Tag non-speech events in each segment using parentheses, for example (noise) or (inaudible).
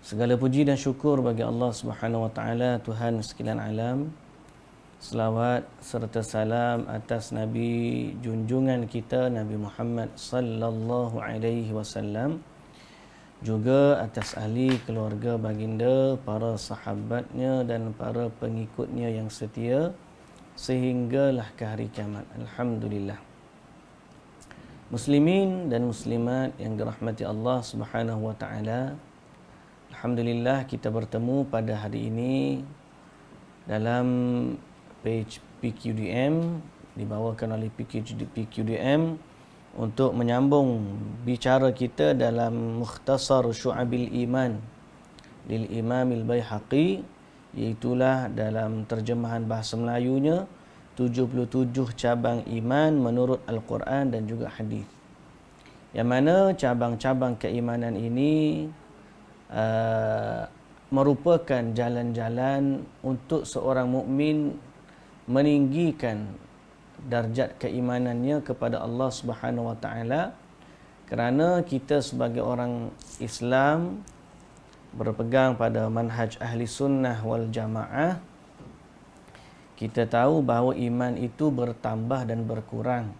Segala puji dan syukur bagi Allah Subhanahu wa taala Tuhan sekalian alam. Selawat serta salam atas Nabi junjungan kita Nabi Muhammad sallallahu alaihi wasallam juga atas ahli keluarga baginda, para sahabatnya dan para pengikutnya yang setia sehinggalah ke hari kiamat. Alhamdulillah. Muslimin dan muslimat yang dirahmati Allah Subhanahu wa taala, Alhamdulillah kita bertemu pada hari ini dalam page PQDM dibawakan oleh PQDM untuk menyambung bicara kita dalam Mukhtasar Syu'abil Iman lil Imam Al-Baihaqi iaitu dalam terjemahan bahasa Melayunya 77 cabang iman menurut Al-Quran dan juga hadis. Yang mana cabang-cabang keimanan ini uh, merupakan jalan-jalan untuk seorang mukmin meninggikan darjat keimanannya kepada Allah Subhanahu Wa Taala kerana kita sebagai orang Islam berpegang pada manhaj ahli sunnah wal jamaah kita tahu bahawa iman itu bertambah dan berkurang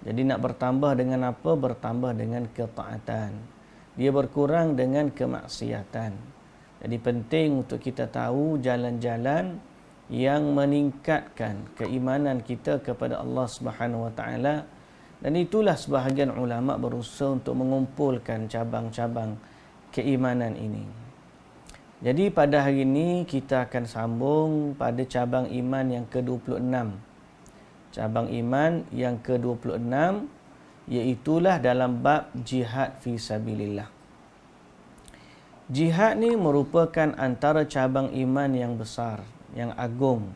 jadi nak bertambah dengan apa bertambah dengan ketaatan dia berkurang dengan kemaksiatan. Jadi penting untuk kita tahu jalan-jalan yang meningkatkan keimanan kita kepada Allah Subhanahu wa taala. Dan itulah sebahagian ulama berusaha untuk mengumpulkan cabang-cabang keimanan ini. Jadi pada hari ini kita akan sambung pada cabang iman yang ke-26. Cabang iman yang ke-26 adalah iaitulah dalam bab jihad fi sabilillah. Jihad ni merupakan antara cabang iman yang besar, yang agung.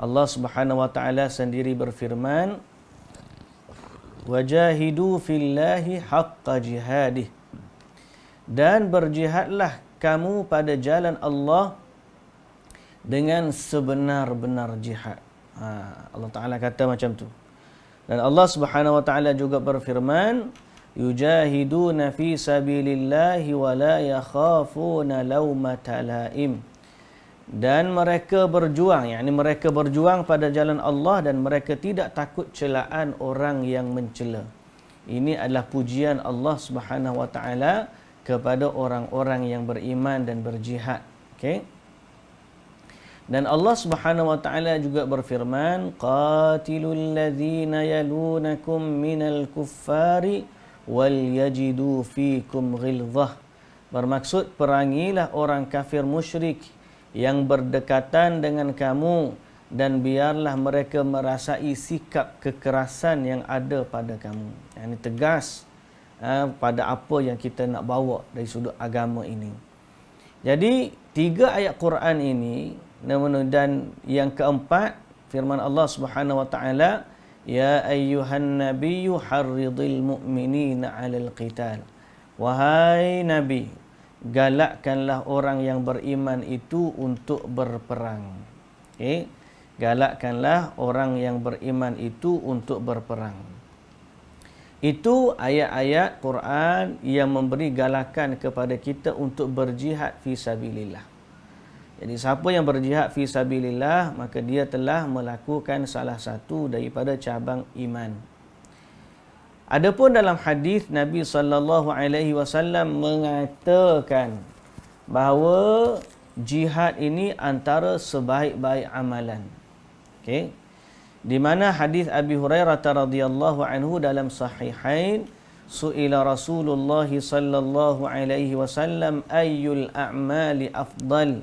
Allah Subhanahu wa taala sendiri berfirman, "Wajahidu fillahi haqqa jihadih." Dan berjihadlah kamu pada jalan Allah dengan sebenar-benar jihad. Ha, Allah Ta'ala kata macam tu. Dan Allah Subhanahu wa taala juga berfirman, "Yujahiduna fi sabilillahi wa la yakhafuna lawmata laim." Dan mereka berjuang, yakni mereka berjuang pada jalan Allah dan mereka tidak takut celaan orang yang mencela. Ini adalah pujian Allah Subhanahu wa taala kepada orang-orang yang beriman dan berjihad. Okey. Dan Allah Subhanahu wa taala juga berfirman qatilul ladzina yalunakum minal kuffari wal yajidu fikum ghilzah bermaksud perangilah orang kafir musyrik yang berdekatan dengan kamu dan biarlah mereka merasai sikap kekerasan yang ada pada kamu yang ini tegas eh, pada apa yang kita nak bawa dari sudut agama ini jadi tiga ayat Quran ini namun dan yang keempat firman Allah Subhanahu wa taala ya ayyuhan nabiyyu harridil mu'minina 'alal qital wahai nabi galakkanlah orang yang beriman itu untuk berperang okay? galakkanlah orang yang beriman itu untuk berperang itu ayat-ayat Quran yang memberi galakan kepada kita untuk berjihad fi sabilillah jadi siapa yang berjihad fi sabilillah maka dia telah melakukan salah satu daripada cabang iman. Adapun dalam hadis Nabi sallallahu alaihi wasallam mengatakan bahawa jihad ini antara sebaik-baik amalan. Okey. Di mana hadis Abi Hurairah radhiyallahu anhu dalam sahihain suila Rasulullah sallallahu alaihi wasallam ayyul a'mali afdal?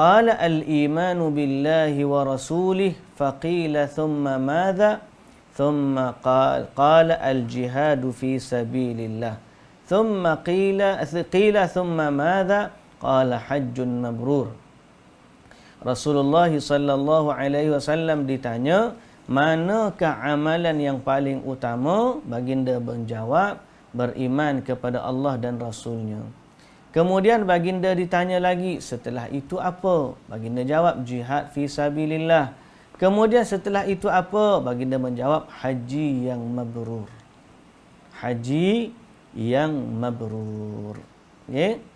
قال الإيمان بالله ورسوله فقيل ثم ماذا ثم قال قال الجهاد في سبيل الله ثم قيل قيل ثم ماذا قال حج مبرور Rasulullah sallallahu alaihi wasallam ditanya, "Manakah amalan yang paling utama?" Baginda menjawab, "Beriman kepada Allah dan Rasulnya." nya Kemudian baginda ditanya lagi setelah itu apa? Baginda jawab jihad fi sabilillah. Kemudian setelah itu apa? Baginda menjawab haji yang mabrur. Haji yang mabrur. Okay? Ya.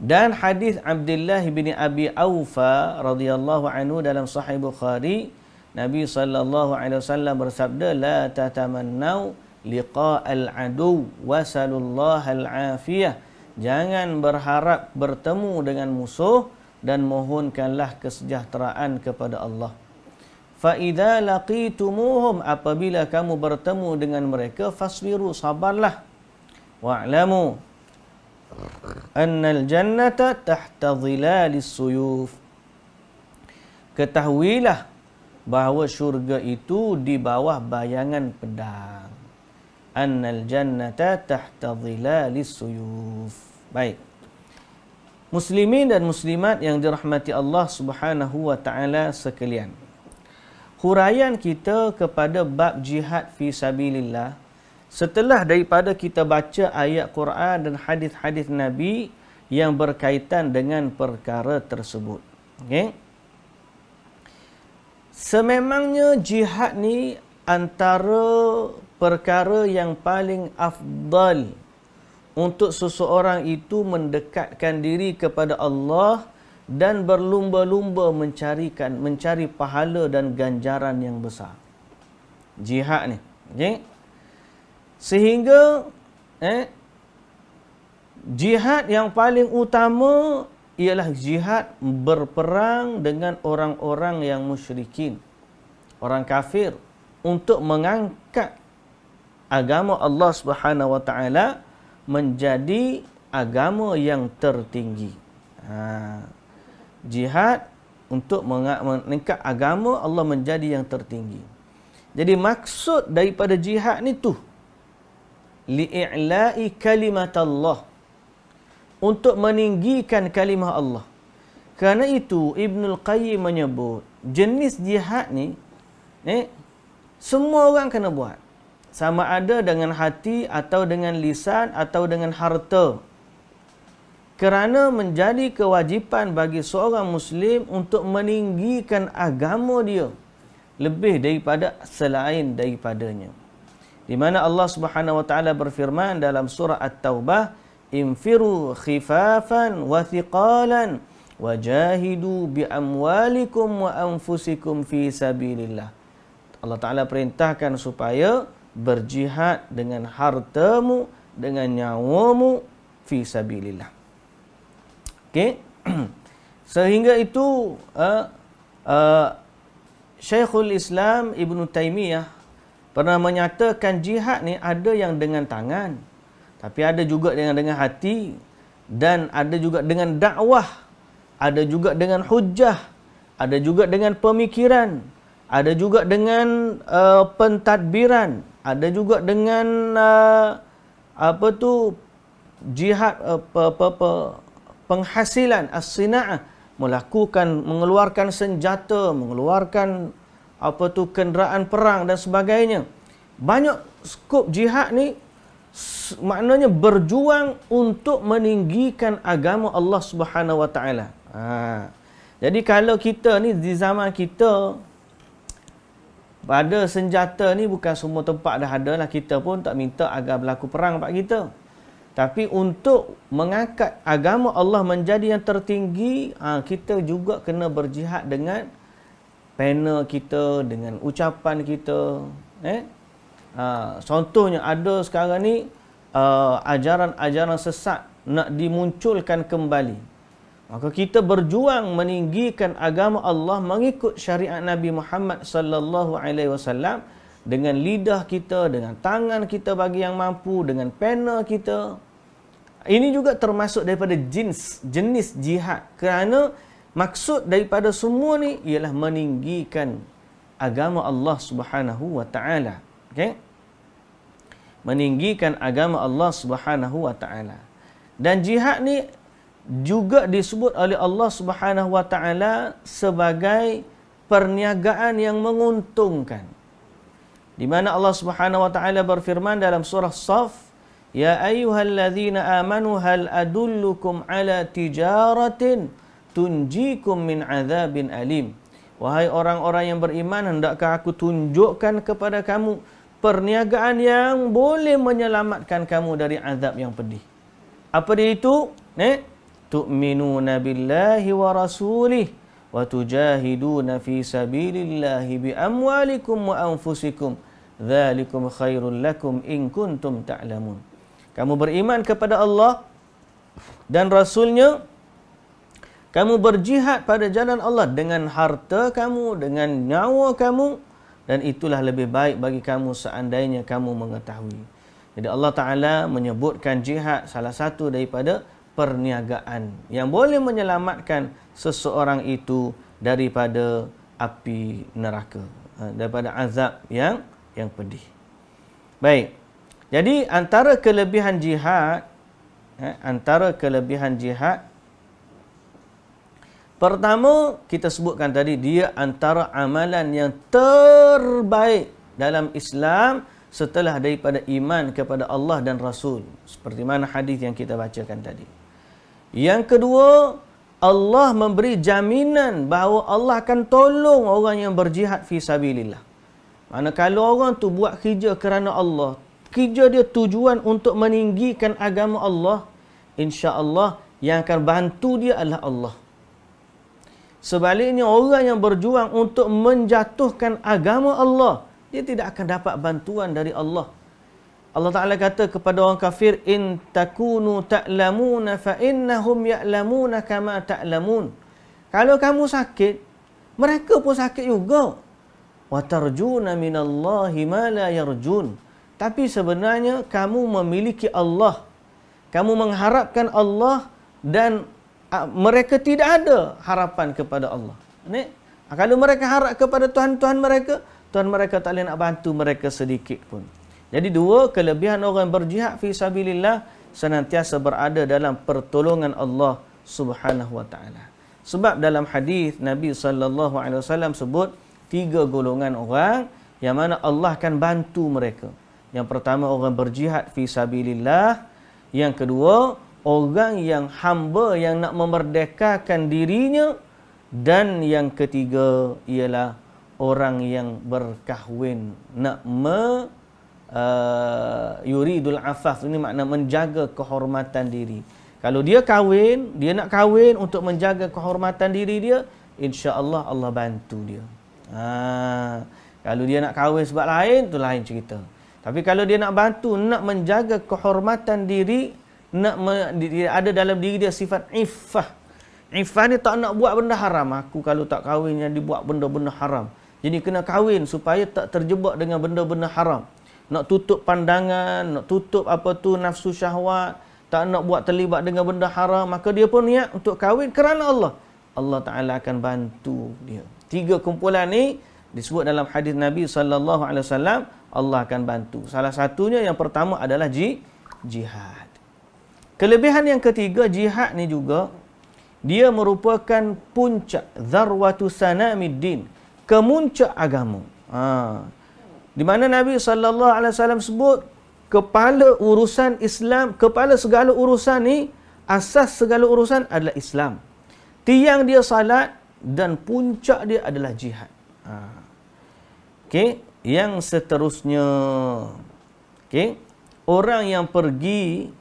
Dan hadis Abdullah bin Abi Aufa radhiyallahu anhu dalam Sahih Bukhari Nabi sallallahu alaihi wasallam bersabda la tatamannau لقاء العدو وسل الله العافية Jangan berharap bertemu dengan musuh dan mohonkanlah kesejahteraan kepada Allah. Fa idza laqitumuhum apabila kamu bertemu dengan mereka fasbiru sabarlah. Wa'lamu an al-jannata tahta dhilalis suyuf. Ketahuilah bahawa syurga itu di bawah bayangan pedang annal jannata tahta dhilalis suyuf. Baik. Muslimin dan muslimat yang dirahmati Allah Subhanahu wa taala sekalian. Huraian kita kepada bab jihad fi sabilillah setelah daripada kita baca ayat Quran dan hadis-hadis Nabi yang berkaitan dengan perkara tersebut. Okey. Sememangnya jihad ni antara perkara yang paling afdal untuk seseorang itu mendekatkan diri kepada Allah dan berlumba-lumba mencarikan mencari pahala dan ganjaran yang besar. Jihad ni. Okay? Sehingga eh jihad yang paling utama ialah jihad berperang dengan orang-orang yang musyrikin, orang kafir untuk mengangkat agama Allah Subhanahu wa taala menjadi agama yang tertinggi. Ha. Jihad untuk meningkat agama Allah menjadi yang tertinggi. Jadi maksud daripada jihad ni tu li'i'la'i kalimat Allah untuk meninggikan kalimah Allah. Kerana itu Ibnu Al-Qayyim menyebut jenis jihad ni eh semua orang kena buat sama ada dengan hati atau dengan lisan atau dengan harta kerana menjadi kewajipan bagi seorang muslim untuk meninggikan agama dia lebih daripada selain daripadanya di mana Allah Subhanahu wa taala berfirman dalam surah At-Taubah infiru khifafan wa thiqalan wajahidu bi amwalikum wa anfusikum fi sabilillah Allah taala perintahkan supaya berjihad dengan hartamu dengan nyawamu fi sabilillah okey (clears throat) sehingga itu uh, uh, Syekhul Islam Ibn Taimiyah pernah menyatakan jihad ni ada yang dengan tangan tapi ada juga dengan dengan hati dan ada juga dengan dakwah ada juga dengan hujjah, ada juga dengan pemikiran ada juga dengan uh, pentadbiran ada juga dengan uh, apa tu jihad apa uh, apa penghasilan as-sinaah melakukan mengeluarkan senjata mengeluarkan apa tu kenderaan perang dan sebagainya banyak skop jihad ni maknanya berjuang untuk meninggikan agama Allah Subhanahu Wa Taala. Ha. Jadi kalau kita ni di zaman kita pada senjata ni bukan semua tempat dah ada lah kita pun tak minta agar berlaku perang pak kita tapi untuk mengangkat agama Allah menjadi yang tertinggi ha, kita juga kena berjihad dengan pena kita dengan ucapan kita eh ha, contohnya ada sekarang ni uh, ajaran-ajaran sesat nak dimunculkan kembali Maka kita berjuang meninggikan agama Allah mengikut syariat Nabi Muhammad sallallahu alaihi wasallam dengan lidah kita, dengan tangan kita bagi yang mampu, dengan pena kita. Ini juga termasuk daripada jenis jenis jihad. Kerana maksud daripada semua ni ialah meninggikan agama Allah Subhanahu wa taala. Okey? Meninggikan agama Allah Subhanahu wa taala. Dan jihad ni juga disebut oleh Allah Subhanahu wa taala sebagai perniagaan yang menguntungkan. Di mana Allah Subhanahu wa taala berfirman dalam surah Saf, "Ya ayyuhalladzina amanu hal adullukum ala tijaratin tunjikum min adzabin alim." Wahai orang-orang yang beriman, hendakkah aku tunjukkan kepada kamu perniagaan yang boleh menyelamatkan kamu dari azab yang pedih? Apa dia itu? Nek, تؤمنون بالله ورسوله وتجاهدون في سبيل الله بأموالكم وأنفسكم ذلكم خير لكم in kuntum ta'lamun. kamu beriman kepada Allah dan Rasulnya kamu berjihad pada jalan Allah dengan harta kamu dengan nyawa kamu dan itulah lebih baik bagi kamu seandainya kamu mengetahui jadi Allah Taala menyebutkan jihad salah satu daripada perniagaan yang boleh menyelamatkan seseorang itu daripada api neraka ha, daripada azab yang yang pedih. Baik. Jadi antara kelebihan jihad eh, antara kelebihan jihad pertama kita sebutkan tadi dia antara amalan yang terbaik dalam Islam setelah daripada iman kepada Allah dan Rasul seperti mana hadis yang kita bacakan tadi. Yang kedua, Allah memberi jaminan bahawa Allah akan tolong orang yang berjihad fi sabilillah. Mana kalau orang tu buat kerja kerana Allah, kerja dia tujuan untuk meninggikan agama Allah, insya-Allah yang akan bantu dia adalah Allah. Sebaliknya orang yang berjuang untuk menjatuhkan agama Allah, dia tidak akan dapat bantuan dari Allah. Allah Taala kata kepada orang kafir in takunu ta'lamuna fa innahum ya'lamuna kama ta'lamun. Kalau kamu sakit, mereka pun sakit juga. Wa tarjuna minallahi ma la yarjun. Tapi sebenarnya kamu memiliki Allah. Kamu mengharapkan Allah dan mereka tidak ada harapan kepada Allah. Ni, kalau mereka harap kepada Tuhan-tuhan mereka, Tuhan mereka tak boleh nak bantu mereka sedikit pun. Jadi dua kelebihan orang berjihad fi sabilillah senantiasa berada dalam pertolongan Allah Subhanahu wa taala. Sebab dalam hadis Nabi sallallahu alaihi wasallam sebut tiga golongan orang yang mana Allah akan bantu mereka. Yang pertama orang berjihad fi sabilillah, yang kedua orang yang hamba yang nak memerdekakan dirinya dan yang ketiga ialah orang yang berkahwin nak me- Eh, yuridul afaf ini makna menjaga kehormatan diri. Kalau dia kahwin, dia nak kahwin untuk menjaga kehormatan diri dia, insya-Allah Allah bantu dia. Ha. Kalau dia nak kahwin sebab lain, tu lain cerita. Tapi kalau dia nak bantu nak menjaga kehormatan diri, nak ada dalam diri dia sifat iffah. Iffah ni tak nak buat benda haram. Aku kalau tak kahwin yang dibuat benda-benda haram. Jadi kena kahwin supaya tak terjebak dengan benda-benda haram nak tutup pandangan, nak tutup apa tu nafsu syahwat, tak nak buat terlibat dengan benda haram, maka dia pun niat untuk kahwin kerana Allah. Allah Ta'ala akan bantu dia. Tiga kumpulan ni disebut dalam hadis Nabi Sallallahu Alaihi Wasallam Allah akan bantu. Salah satunya yang pertama adalah ji, jihad. Kelebihan yang ketiga, jihad ni juga, dia merupakan puncak, zarwatu sanamid kemuncak agama. Haa. Di mana Nabi sallallahu alaihi wasallam sebut kepala urusan Islam, kepala segala urusan ni asas segala urusan adalah Islam. Tiang dia salat dan puncak dia adalah jihad. Ha. Okey, yang seterusnya okey, orang yang pergi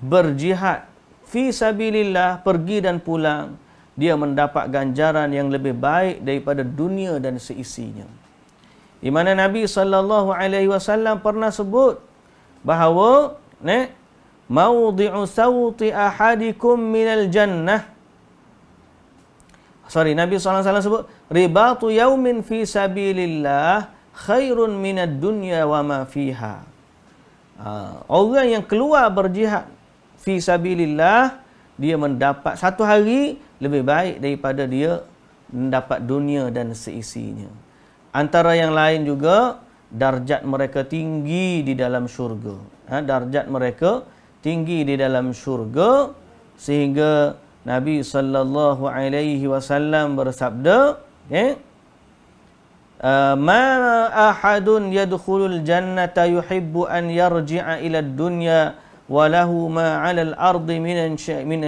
berjihad fi sabilillah pergi dan pulang dia mendapat ganjaran yang lebih baik daripada dunia dan seisinya di mana Nabi sallallahu alaihi wasallam pernah sebut bahawa ne maudhi'u sawti ahadikum al jannah sorry Nabi sallallahu alaihi wasallam sebut ribatu yaumin fi sabilillah khairun minad dunya wa ma fiha uh, orang yang keluar berjihad fi sabilillah dia mendapat satu hari lebih baik daripada dia mendapat dunia dan seisinya antara yang lain juga darjat mereka tinggi di dalam syurga ha, darjat mereka tinggi di dalam syurga sehingga Nabi sallallahu alaihi wasallam bersabda okay, ya, eh, ma ahadun yadkhulul jannata yuhibbu an yarji'a ila dunya walahu ma 'ala al-ardi min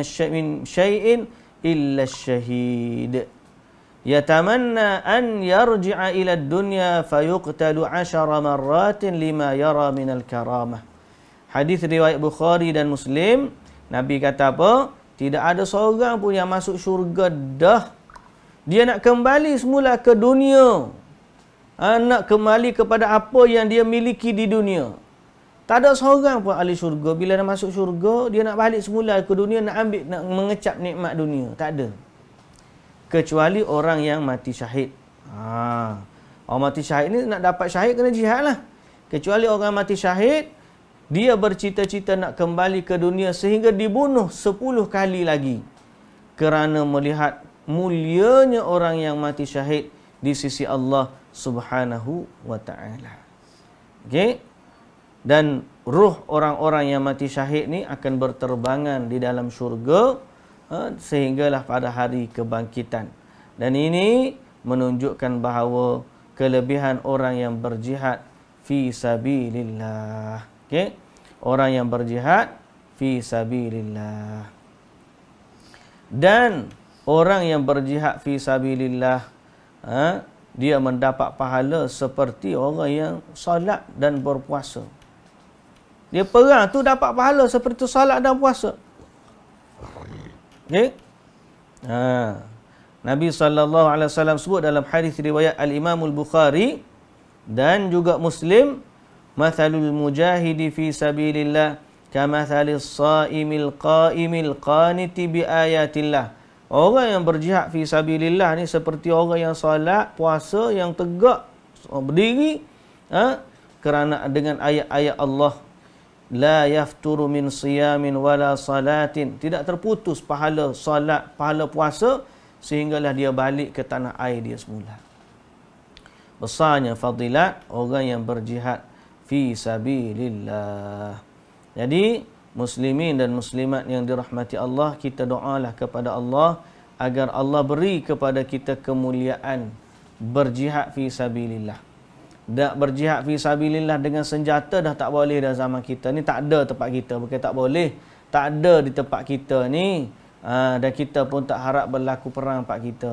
shayin syai'in illa syahid يتمنى أن يرجع إلى الدنيا فيقتل عشر مرات لما يرى من الكرامة حديث رواية بخاري dan Muslim Nabi kata apa? Tidak ada seorang pun yang masuk syurga dah. Dia nak kembali semula ke dunia. Ha, nak kembali kepada apa yang dia miliki di dunia. Tak ada seorang pun ahli syurga. Bila dia masuk syurga, dia nak balik semula ke dunia. Nak ambil, nak mengecap nikmat dunia. Tak ada kecuali orang yang mati syahid. Ha. Orang mati syahid ni nak dapat syahid kena jihad lah. Kecuali orang mati syahid, dia bercita-cita nak kembali ke dunia sehingga dibunuh 10 kali lagi. Kerana melihat mulianya orang yang mati syahid di sisi Allah subhanahu wa ta'ala. Okay? Dan ruh orang-orang yang mati syahid ni akan berterbangan di dalam syurga. Ha, sehinggalah pada hari kebangkitan. Dan ini menunjukkan bahawa kelebihan orang yang berjihad fi sabilillah. Okey. Orang yang berjihad fi sabilillah. Dan orang yang berjihad fi sabilillah ha, dia mendapat pahala seperti orang yang solat dan berpuasa. Dia perang tu dapat pahala seperti solat dan puasa. Okay? Ya? Ha. Nabi saw. alaihi sebut dalam hadis riwayat Al-Imam Al-Bukhari dan juga Muslim, "Mathalul mujahidi fi sabilillah kamathalis saimil qaimil qaniti bi ayatillah." Orang yang berjihad fi sabilillah ni seperti orang yang solat, puasa yang tegak berdiri ha? kerana dengan ayat-ayat Allah la yafturu min siyamin wala salatin tidak terputus pahala salat pahala puasa sehinggalah dia balik ke tanah air dia semula besarnya fadilat orang yang berjihad fi sabilillah jadi muslimin dan muslimat yang dirahmati Allah kita doalah kepada Allah agar Allah beri kepada kita kemuliaan berjihad fi sabilillah Dak berjihad fi sabilillah dengan senjata dah tak boleh dah zaman kita. Ni tak ada tempat kita bukan tak boleh. Tak ada di tempat kita ni. Uh, dan kita pun tak harap berlaku perang tempat kita.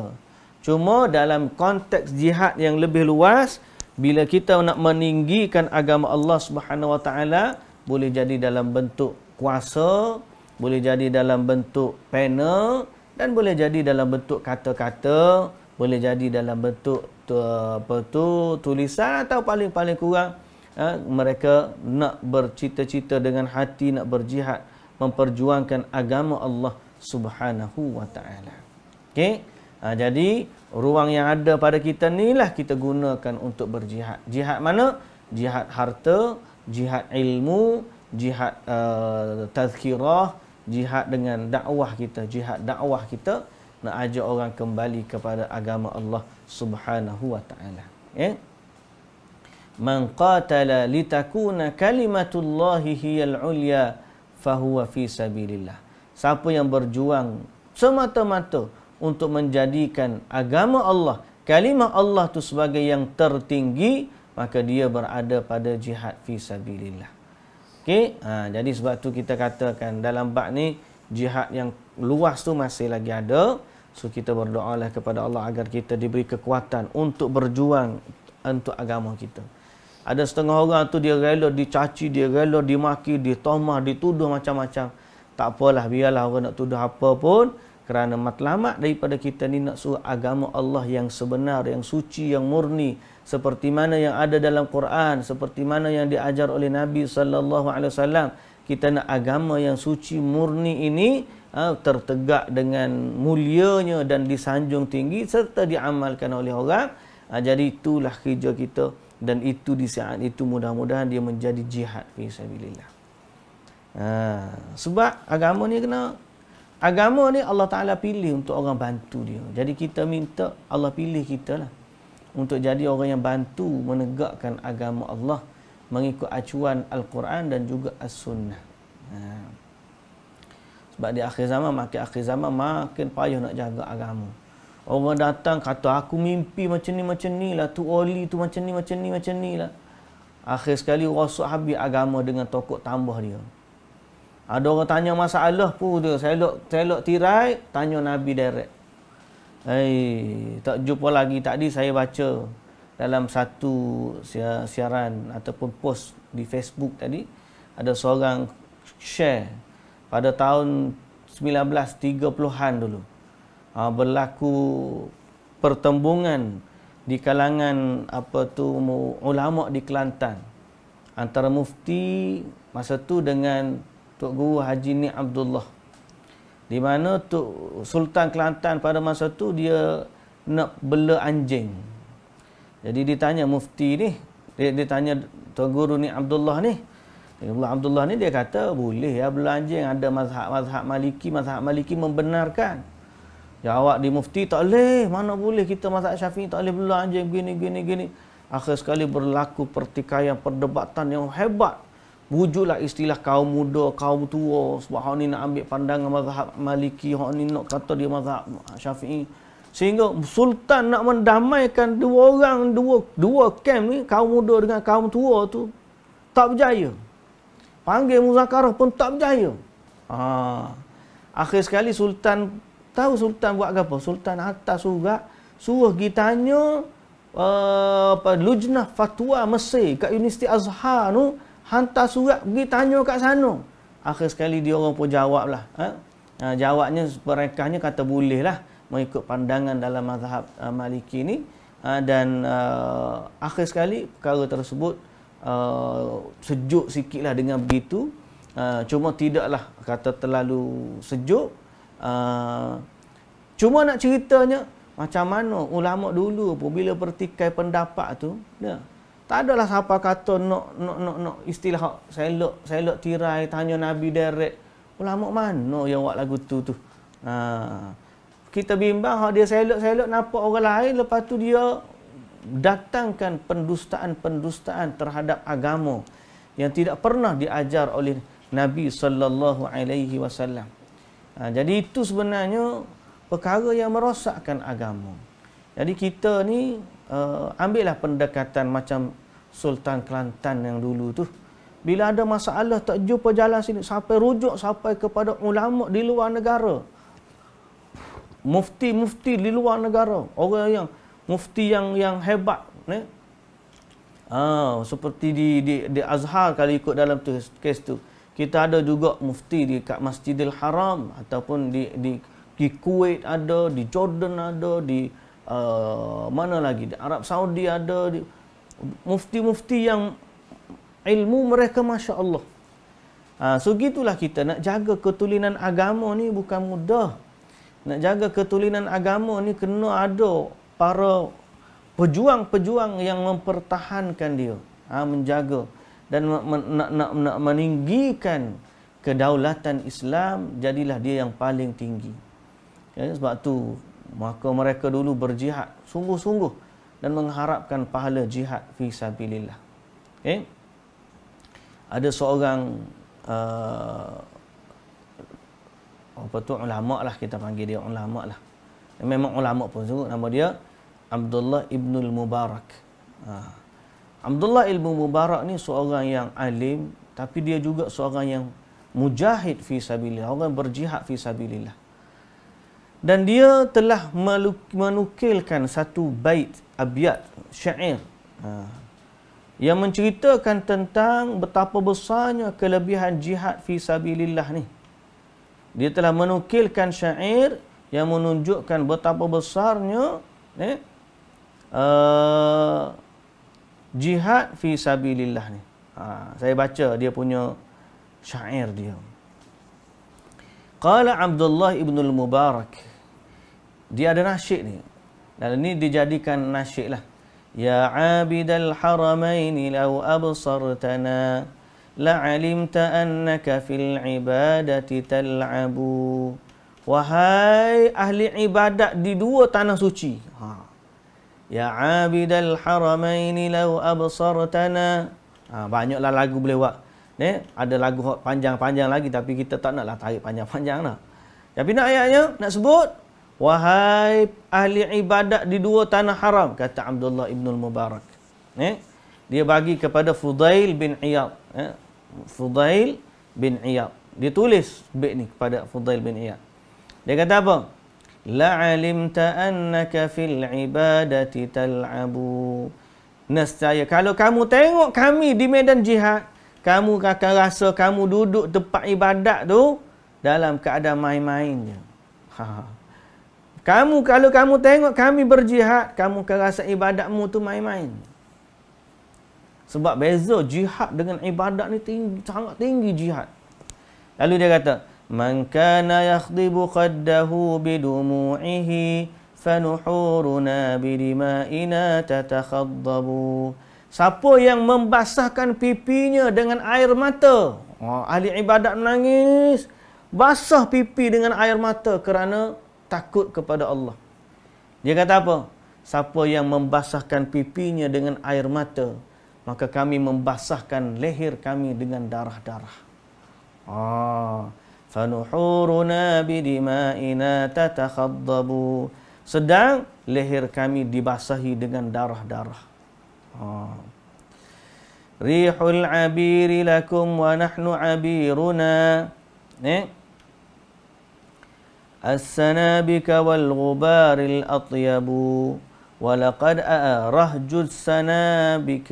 Cuma dalam konteks jihad yang lebih luas, bila kita nak meninggikan agama Allah Subhanahu Wa Taala, boleh jadi dalam bentuk kuasa, boleh jadi dalam bentuk panel dan boleh jadi dalam bentuk kata-kata boleh jadi dalam bentuk tu, apa tu tulisan atau paling-paling kurang ha, mereka nak bercita-cita dengan hati nak berjihad memperjuangkan agama Allah Subhanahu wa taala. Okey. Ha, jadi ruang yang ada pada kita ni lah kita gunakan untuk berjihad. Jihad mana? Jihad harta, jihad ilmu, jihad uh, tazkirah, jihad dengan dakwah kita, jihad dakwah kita nak ajak orang kembali kepada agama Allah Subhanahu wa taala. Ya. Eh? Man qatala litakuna kalimatullahi hiyal ulya fahuwa fi sabilillah. Siapa yang berjuang semata-mata untuk menjadikan agama Allah, kalimah Allah itu sebagai yang tertinggi, maka dia berada pada jihad fi sabilillah. Okey, ha, jadi sebab tu kita katakan dalam bab ni jihad yang luas tu masih lagi ada. So kita berdoa lah kepada Allah agar kita diberi kekuatan untuk berjuang untuk agama kita. Ada setengah orang tu dia rela dicaci, dia rela dimaki, ditomah, dituduh macam-macam. Tak apalah biarlah orang nak tuduh apa pun kerana matlamat daripada kita ni nak suruh agama Allah yang sebenar, yang suci, yang murni seperti mana yang ada dalam Quran, seperti mana yang diajar oleh Nabi sallallahu alaihi wasallam. Kita nak agama yang suci, murni ini Ha, tertegak dengan mulianya dan disanjung tinggi serta diamalkan oleh orang ha, jadi itulah kerja kita dan itu di saat itu mudah-mudahan dia menjadi jihad fi sabilillah ha, sebab agama ni kena agama ni Allah Taala pilih untuk orang bantu dia jadi kita minta Allah pilih kita lah untuk jadi orang yang bantu menegakkan agama Allah mengikut acuan Al-Quran dan juga As-Sunnah. Ha. Sebab di akhir zaman, makin akhir zaman, makin payah nak jaga agama. Orang datang kata, aku mimpi macam ni, macam ni lah. Tu oli tu macam ni, macam ni, macam ni lah. Akhir sekali, rosak habis agama dengan tokok tambah dia. Ada orang tanya masalah pun dia. saya selok tirai, tanya Nabi direct. Hei, tak jumpa lagi. Tadi saya baca dalam satu siaran ataupun post di Facebook tadi. Ada seorang share pada tahun 1930-an dulu ah, berlaku pertembungan di kalangan apa tu ulama di Kelantan antara mufti masa tu dengan Tok Guru Haji Ni Abdullah di mana Tok Sultan Kelantan pada masa tu dia nak bela anjing jadi ditanya mufti ni dia, dia tanya Tok Guru Ni Abdullah ni Abdullah Abdullah ni dia kata boleh ya bela anjing ada mazhab-mazhab Maliki, mazhab Maliki membenarkan. Ya awak di mufti tak boleh, mana boleh kita mazhab Syafi'i tak boleh bela anjing gini gini gini. Akhir sekali berlaku pertikaian perdebatan yang hebat. Wujudlah istilah kaum muda, kaum tua. Sebab ni nak ambil pandangan mazhab Maliki, hak ni nak kata dia mazhab Syafi'i. Sehingga sultan nak mendamaikan dua orang, dua dua kem ni, kaum muda dengan kaum tua tu tak berjaya. Panggil muzakarah pun tak berjaya. Ha. Akhir sekali Sultan tahu Sultan buat apa? Sultan atas juga suruh gitanya. tanya uh, apa, Lujnah Fatwa Mesir kat Universiti Azhar tu hantar surat pergi tanya kat sana. Akhir sekali dia orang pun jawab lah. Ha? ha jawabnya mereka kata boleh lah mengikut pandangan dalam mazhab uh, Maliki ni. Uh, dan uh, akhir sekali perkara tersebut uh, sejuk sikit lah dengan begitu uh, cuma tidaklah kata terlalu sejuk uh, cuma nak ceritanya macam mana ulama dulu pun bila bertikai pendapat tu ya, tak adalah siapa kata nak no no no istilah selok selok tirai tanya nabi direct ulama mana yang buat lagu tu tu ha. kita bimbang kalau ha, dia selok selok nampak orang lain lepas tu dia datangkan pendustaan-pendustaan terhadap agama yang tidak pernah diajar oleh Nabi sallallahu alaihi wasallam. Ha, jadi itu sebenarnya perkara yang merosakkan agama. Jadi kita ni uh, ambillah pendekatan macam Sultan Kelantan yang dulu tu. Bila ada masalah tak jumpa jalan sini sampai rujuk sampai kepada ulama di luar negara. Mufti-mufti di luar negara, orang yang mufti yang yang hebat ni, Ah oh, seperti di di di Azhar kalau ikut dalam tu kes tu. Kita ada juga mufti di kat Masjidil Haram ataupun di di di Kuwait ada, di Jordan ada, di uh, mana lagi? Di Arab Saudi ada di mufti-mufti yang ilmu mereka masya-Allah. Ah so gitulah kita nak jaga ketulinan agama ni bukan mudah. Nak jaga ketulinan agama ni kena ada para pejuang-pejuang yang mempertahankan dia, ha, menjaga dan nak, nak, nak meninggikan kedaulatan Islam, jadilah dia yang paling tinggi. Ya, sebab tu maka mereka dulu berjihad sungguh-sungguh dan mengharapkan pahala jihad fi sabilillah. Okay? Eh? Ada seorang uh, apa tu ulama lah kita panggil dia ulama lah. Memang ulama pun sungguh nama dia Abdullah ibnul Mubarak. Ha. Abdullah ibnul Mubarak ni seorang yang alim tapi dia juga seorang yang mujahid fi sabilillah, orang berjihad fi sabilillah. Dan dia telah menukilkan satu bait abyat syair ha. yang menceritakan tentang betapa besarnya kelebihan jihad fi sabilillah ni. Dia telah menukilkan syair yang menunjukkan betapa besarnya eh, Uh, jihad fi sabilillah ni. Ha, saya baca dia punya syair dia. Qala Abdullah ibn al-Mubarak. Dia ada nasyid ni. Dan ini dijadikan nasyid lah. Ya abidal haramain law absartana la'alimta annaka fil ibadati tal'abu. Wahai ahli ibadat di dua tanah suci. Haa. يا عابد الحرمين lau أبصرتنا ha, banyaklah lagu boleh buat ni ada lagu panjang-panjang lagi tapi kita tak naklah tarik panjang-panjang lah tapi nak ayatnya nak sebut wahai ahli ibadat di dua tanah haram kata Abdullah ibn Mubarak ni dia bagi kepada Fudail bin Iyad eh? Fudail bin Iyad dia tulis bait ni kepada Fudail bin Iyad dia kata apa la'alimta annaka fil ibadati tal'abu nescaya kalau kamu tengok kami di medan jihad kamu akan rasa kamu duduk tempat ibadat tu dalam keadaan main-mainnya ha kamu kalau kamu tengok kami berjihad kamu akan rasa ibadatmu tu main-main sebab beza jihad dengan ibadat ni tinggi, sangat tinggi jihad lalu dia kata من كان يخضب قده بدموعه فنحورنا بدمائنا تتخضب Siapa yang membasahkan pipinya dengan air mata? Oh, ahli ibadat menangis. Basah pipi dengan air mata kerana takut kepada Allah. Dia kata apa? Siapa yang membasahkan pipinya dengan air mata, maka kami membasahkan leher kami dengan darah-darah. Ah. -darah. Oh. فنحورنا بدمائنا تتخضب sedang leher kami dibasahi dengan darah-darah rihul abir lakum wa nahnu abiruna eh السنابك والغبار الأطيب ولقد رهج السنابك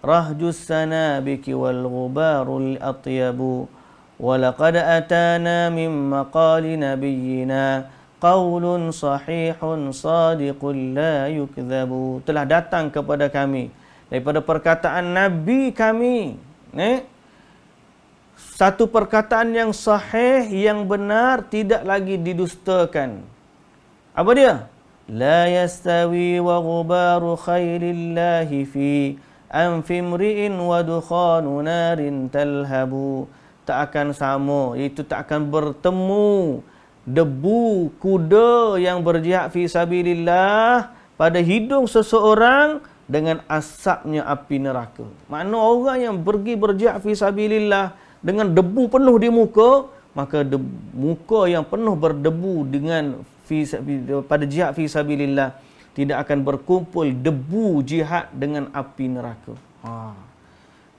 رهج السنابك والغبار الأطيب ولقد أتانا من مقال نبينا قول صحيح صادق لا يكذب telah datang kepada kami daripada perkataan nabi kami eh? satu perkataan yang sahih yang benar tidak lagi didustakan apa dia لا يستوي وغبار خير الله في أنف امرئ ودخان نار تلهبُ tak akan sama. Itu tak akan bertemu debu kuda yang berjihad fi sabilillah pada hidung seseorang dengan asapnya api neraka. Mana orang yang pergi berjihad fi sabilillah dengan debu penuh di muka, maka de- muka yang penuh berdebu dengan fi pada jihad fi sabilillah tidak akan berkumpul debu jihad dengan api neraka. Ha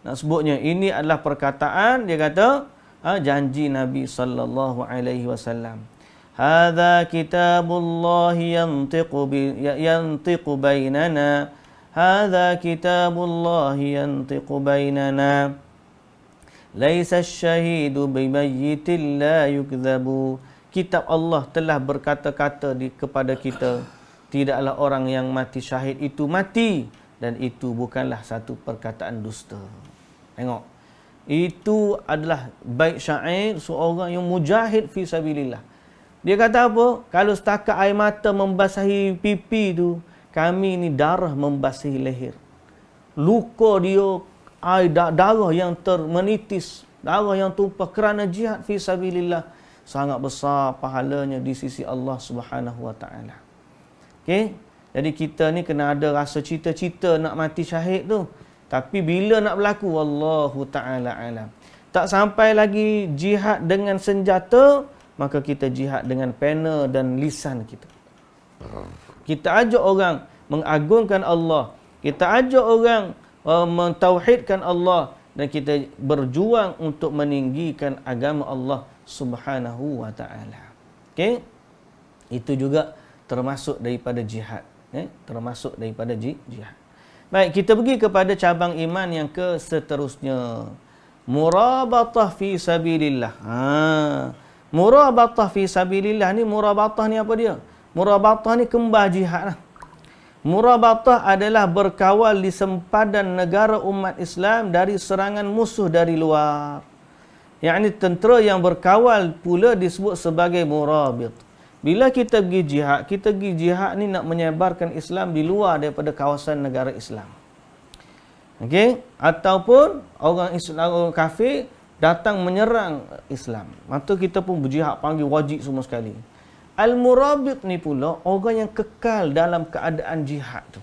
nak sebutnya ini adalah perkataan dia kata ha, janji Nabi sallallahu alaihi wasallam. Hadza kitabullah yantiqu bi ya, yantiqu bainana. Hadza kitabullah yantiqu bainana. Laisa asy-syahid bi mayyitin la yukdzabu. Kitab Allah telah berkata-kata kepada kita. Tidaklah orang yang mati syahid itu mati dan itu bukanlah satu perkataan dusta. Tengok. Itu adalah baik syair seorang yang mujahid fi sabilillah. Dia kata apa? Kalau setakat air mata membasahi pipi tu, kami ni darah membasahi leher. Luka dia air darah yang termenitis, darah yang tumpah kerana jihad fi sabilillah sangat besar pahalanya di sisi Allah Subhanahu wa taala. Okey? Jadi kita ni kena ada rasa cita-cita nak mati syahid tu. Tapi bila nak berlaku, Wallahu ta'ala alam. Tak sampai lagi jihad dengan senjata, maka kita jihad dengan pena dan lisan kita. Kita ajak orang mengagungkan Allah. Kita ajak orang uh, mentauhidkan Allah. Dan kita berjuang untuk meninggikan agama Allah subhanahu wa ta'ala. Okay? Itu juga termasuk daripada jihad. Eh? Termasuk daripada jihad. Baik, kita pergi kepada cabang iman yang ke seterusnya. Murabatah fi sabilillah. Ha. Murabatah fi sabilillah ni murabatah ni apa dia? Murabatah ni kembah jihad lah. Murabatah adalah berkawal di sempadan negara umat Islam dari serangan musuh dari luar. Yang ini tentera yang berkawal pula disebut sebagai murabitah. Bila kita pergi jihad, kita pergi jihad ni nak menyebarkan Islam di luar daripada kawasan negara Islam. Okey, ataupun orang Islam orang kafir datang menyerang Islam. Maka kita pun berjihad panggil wajib semua sekali. Al-murabit ni pula orang yang kekal dalam keadaan jihad tu.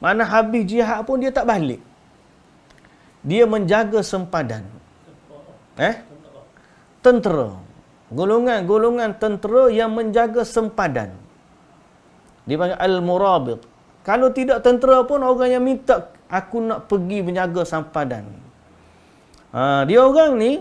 Mana habis jihad pun dia tak balik. Dia menjaga sempadan. Eh? Tentera golongan-golongan tentera yang menjaga sempadan dipanggil al-murabit kalau tidak tentera pun orang yang minta aku nak pergi menjaga sempadan ha, dia orang ni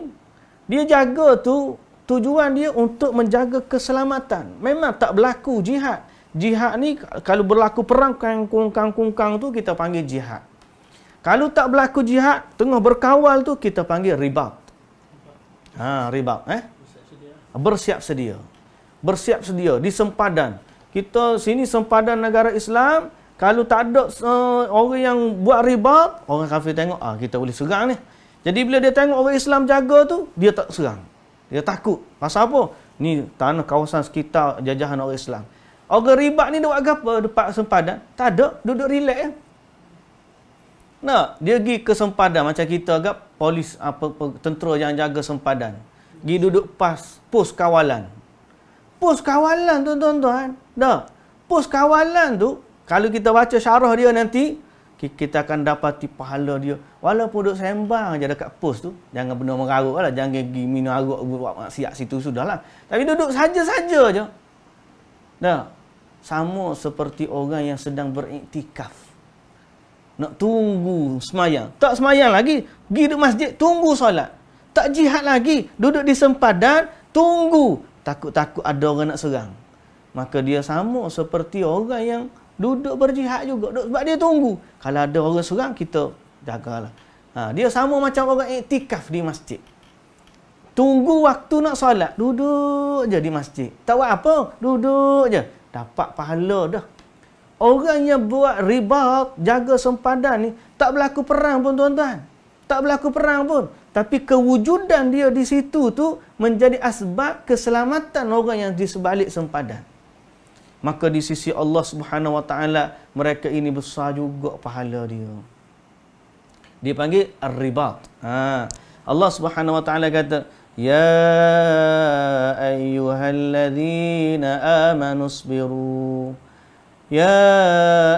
dia jaga tu tujuan dia untuk menjaga keselamatan memang tak berlaku jihad jihad ni kalau berlaku perang kangkung-kangkung-kangkung tu kita panggil jihad kalau tak berlaku jihad tengah berkawal tu kita panggil ribat ha ribat eh bersiap sedia. Bersiap sedia di sempadan. Kita sini sempadan negara Islam, kalau tak ada uh, orang yang buat riba, orang kafir tengok, ah kita boleh serang ni. Jadi bila dia tengok orang Islam jaga tu, dia tak serang. Dia takut. Pasal apa? Ni tanah kawasan sekitar jajahan orang Islam. Orang riba ni dia buat apa dekat sempadan? Tak ada, duduk relax. Eh? Nah, dia pergi ke sempadan macam kita agak polis apa tentera yang jaga sempadan pergi duduk pas pos kawalan. Pos kawalan tu tuan-tuan. Dah. Pos kawalan tu kalau kita baca syarah dia nanti kita akan dapati pahala dia. Walaupun duduk sembang je dekat pos tu. Jangan benar mengarut lah. Jangan pergi minum arut buat maksiat situ. Sudahlah. Tapi duduk saja-saja aja. Dah. Sama seperti orang yang sedang beriktikaf. Nak tunggu semayang. Tak semayang lagi. Pergi duduk masjid. Tunggu solat tak jihad lagi duduk di sempadan tunggu takut-takut ada orang nak serang maka dia sama seperti orang yang duduk berjihad juga sebab dia tunggu kalau ada orang serang kita jagalah ha, dia sama macam orang iktikaf di masjid tunggu waktu nak solat duduk je di masjid tak buat apa duduk je dapat pahala dah orang yang buat ribat jaga sempadan ni tak berlaku perang pun tuan-tuan tak berlaku perang pun tapi kewujudan dia di situ tu menjadi asbab keselamatan orang yang di sebalik sempadan. Maka di sisi Allah Subhanahu Wa Taala mereka ini besar juga pahala dia. Dia panggil ar-ribat. Ha. Allah Subhanahu Wa Taala kata, "Ya ayyuhalladzina amanu sabiru." Ya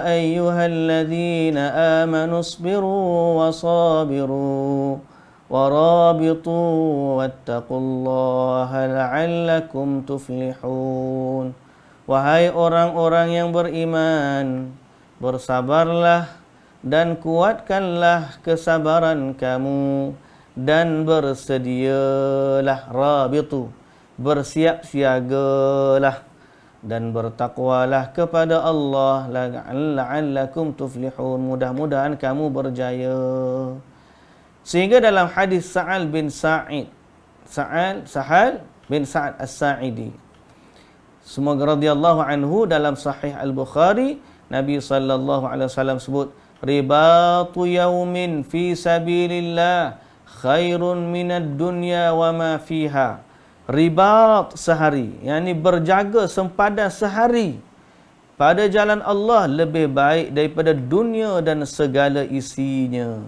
ayyuhalladzina amanu sabiru wa sabiru. ورابطوا واتقوا الله لعلكم تفلحون Wahai orang-orang yang beriman, bersabarlah dan kuatkanlah kesabaran kamu dan bersedialah rabitu, bersiap siagalah dan bertakwalah kepada Allah la'allakum tuflihun mudah-mudahan kamu berjaya. Sehingga dalam hadis Sa'al bin Sa'id Sa'al Sahal bin Sa'ad As-Sa'idi Semoga radhiyallahu anhu dalam sahih Al-Bukhari Nabi sallallahu alaihi wasallam sebut ribatu yaumin fi sabilillah khairun min ad-dunya wa ma fiha ribat sehari yakni berjaga sempada sehari pada jalan Allah lebih baik daripada dunia dan segala isinya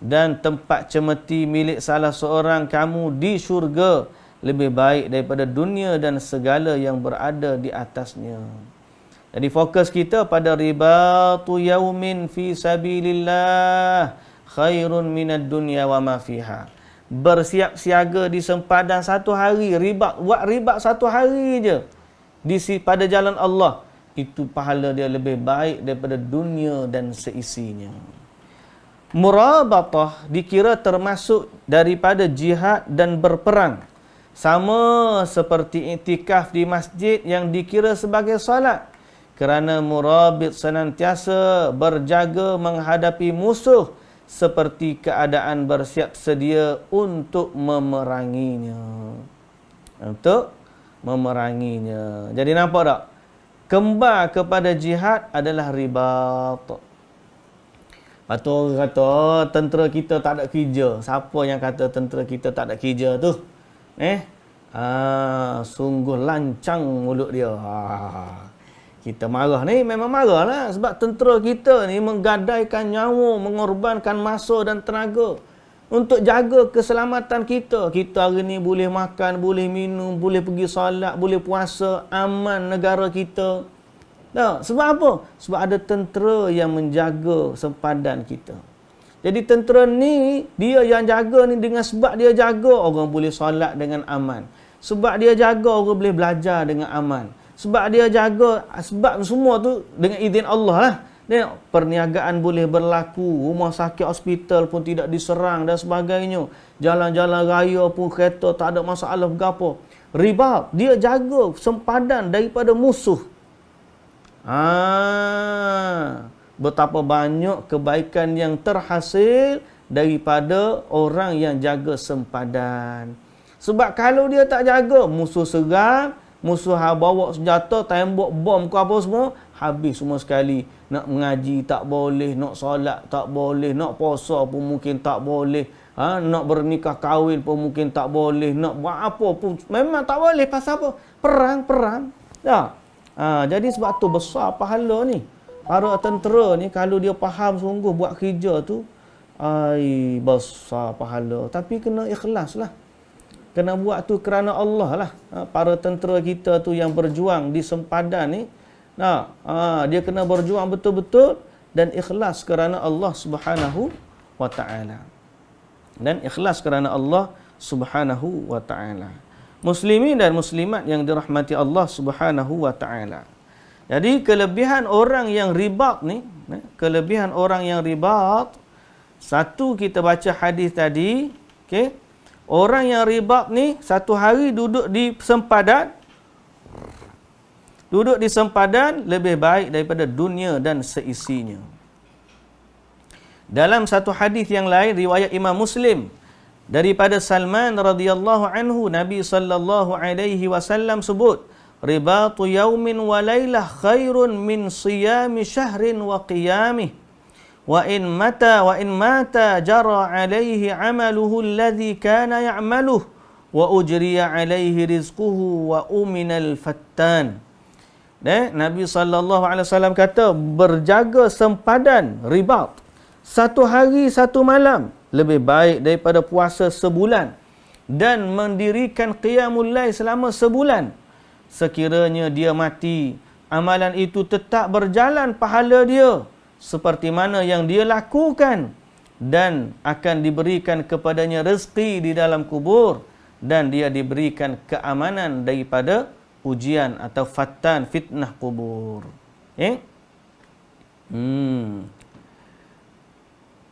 dan tempat cemeti milik salah seorang kamu di syurga lebih baik daripada dunia dan segala yang berada di atasnya. Jadi fokus kita pada ribatu yaumin fi sabilillah khairun minad dunya wa ma fiha. Bersiap siaga di sempadan satu hari, ribat buat ribat satu hari je di pada jalan Allah itu pahala dia lebih baik daripada dunia dan seisinya murabatah dikira termasuk daripada jihad dan berperang sama seperti itikaf di masjid yang dikira sebagai solat kerana murabit senantiasa berjaga menghadapi musuh seperti keadaan bersiap sedia untuk memeranginya untuk memeranginya jadi nampak tak kembar kepada jihad adalah ribat. Lepas tu orang kata, oh, tentera kita tak ada kerja. Siapa yang kata tentera kita tak ada kerja tu? Eh? Ah, sungguh lancang mulut dia. Ah, kita marah ni, memang marah lah. Sebab tentera kita ni menggadaikan nyawa, mengorbankan masa dan tenaga. Untuk jaga keselamatan kita. Kita hari ni boleh makan, boleh minum, boleh pergi salat, boleh puasa, aman negara kita. Kita. Tak? Sebab apa? Sebab ada tentera yang menjaga sempadan kita. Jadi tentera ni, dia yang jaga ni dengan sebab dia jaga orang boleh solat dengan aman. Sebab dia jaga orang boleh belajar dengan aman. Sebab dia jaga, sebab semua tu dengan izin Allah lah. Dan perniagaan boleh berlaku, rumah sakit hospital pun tidak diserang dan sebagainya. Jalan-jalan raya pun kereta tak ada masalah apa. Ribab, dia jaga sempadan daripada musuh. Ah, betapa banyak kebaikan yang terhasil daripada orang yang jaga sempadan. Sebab kalau dia tak jaga, musuh segar, musuh bawa senjata, tembok, bom ke apa semua, habis semua sekali. Nak mengaji tak boleh, nak solat tak boleh, nak puasa pun mungkin tak boleh. Ha, nak bernikah kahwin pun mungkin tak boleh, nak buat apa pun memang tak boleh pasal apa? Perang, perang. Tak. Ya. Ha, jadi sebab tu besar pahala ni. Para tentera ni kalau dia faham sungguh buat kerja tu, ai besar pahala. Tapi kena ikhlas lah. Kena buat tu kerana Allah lah. Ha, para tentera kita tu yang berjuang di sempadan ni, nah, ha, dia kena berjuang betul-betul dan ikhlas kerana Allah Subhanahu wa taala. Dan ikhlas kerana Allah Subhanahu wa taala muslimin dan muslimat yang dirahmati Allah Subhanahu wa taala. Jadi kelebihan orang yang ribat ni, ya, kelebihan orang yang ribat satu kita baca hadis tadi, okay? Orang yang ribat ni satu hari duduk di sempadan duduk di sempadan lebih baik daripada dunia dan seisinya. Dalam satu hadis yang lain riwayat Imam Muslim daripada Salman radhiyallahu anhu Nabi sallallahu alaihi wasallam sebut ribatu yaumin wa lailah khairun min siyami syahrin wa qiyamih wa in mata wa in mata jara alaihi amaluhu alladhi kana ya'maluhu wa ujriya alaihi rizquhu wa uminal fattan Eh, Nabi sallallahu alaihi wasallam kata berjaga sempadan ribat satu hari satu malam lebih baik daripada puasa sebulan dan mendirikan qiyamul lay selama sebulan sekiranya dia mati amalan itu tetap berjalan pahala dia seperti mana yang dia lakukan dan akan diberikan kepadanya rezeki di dalam kubur dan dia diberikan keamanan daripada ujian atau fatan fitnah kubur eh hmm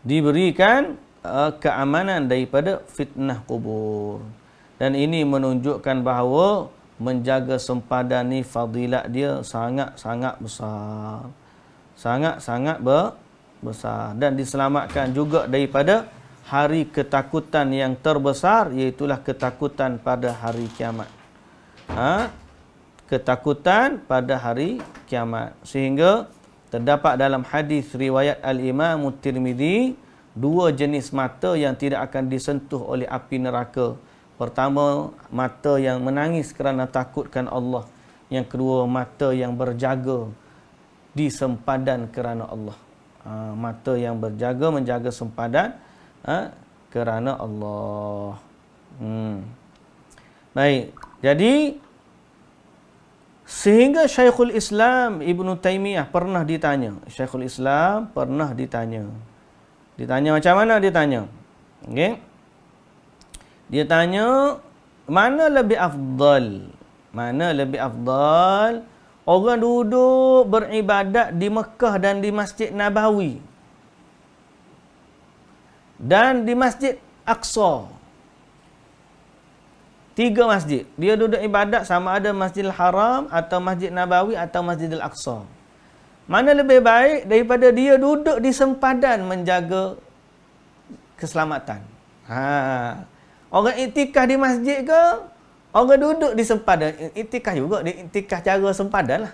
diberikan uh, keamanan daripada fitnah kubur. Dan ini menunjukkan bahawa menjaga sempadan ni fadilat dia sangat-sangat besar. Sangat-sangat be besar. Dan diselamatkan juga daripada hari ketakutan yang terbesar iaitulah ketakutan pada hari kiamat. Ha? Ketakutan pada hari kiamat. Sehingga terdapat dalam hadis riwayat Al-Imam Tirmidhi dua jenis mata yang tidak akan disentuh oleh api neraka. Pertama, mata yang menangis kerana takutkan Allah. Yang kedua, mata yang berjaga di sempadan kerana Allah. Ha, mata yang berjaga, menjaga sempadan ha, kerana Allah. Hmm. Baik, jadi sehingga Syekhul Islam Ibn Taymiyah pernah ditanya. Syekhul Islam pernah ditanya. Dia tanya macam mana dia tanya? Okey. Dia tanya mana lebih afdal? Mana lebih afdal? Orang duduk beribadat di Mekah dan di Masjid Nabawi. Dan di Masjid Aqsa. Tiga masjid. Dia duduk ibadat sama ada Masjid Haram atau Masjid Nabawi atau Masjid Al-Aqsa. Mana lebih baik daripada dia duduk di sempadan menjaga keselamatan? Ha. Orang itikah di masjid ke? Orang duduk di sempadan. Itikah juga. Di itikah cara sempadan lah.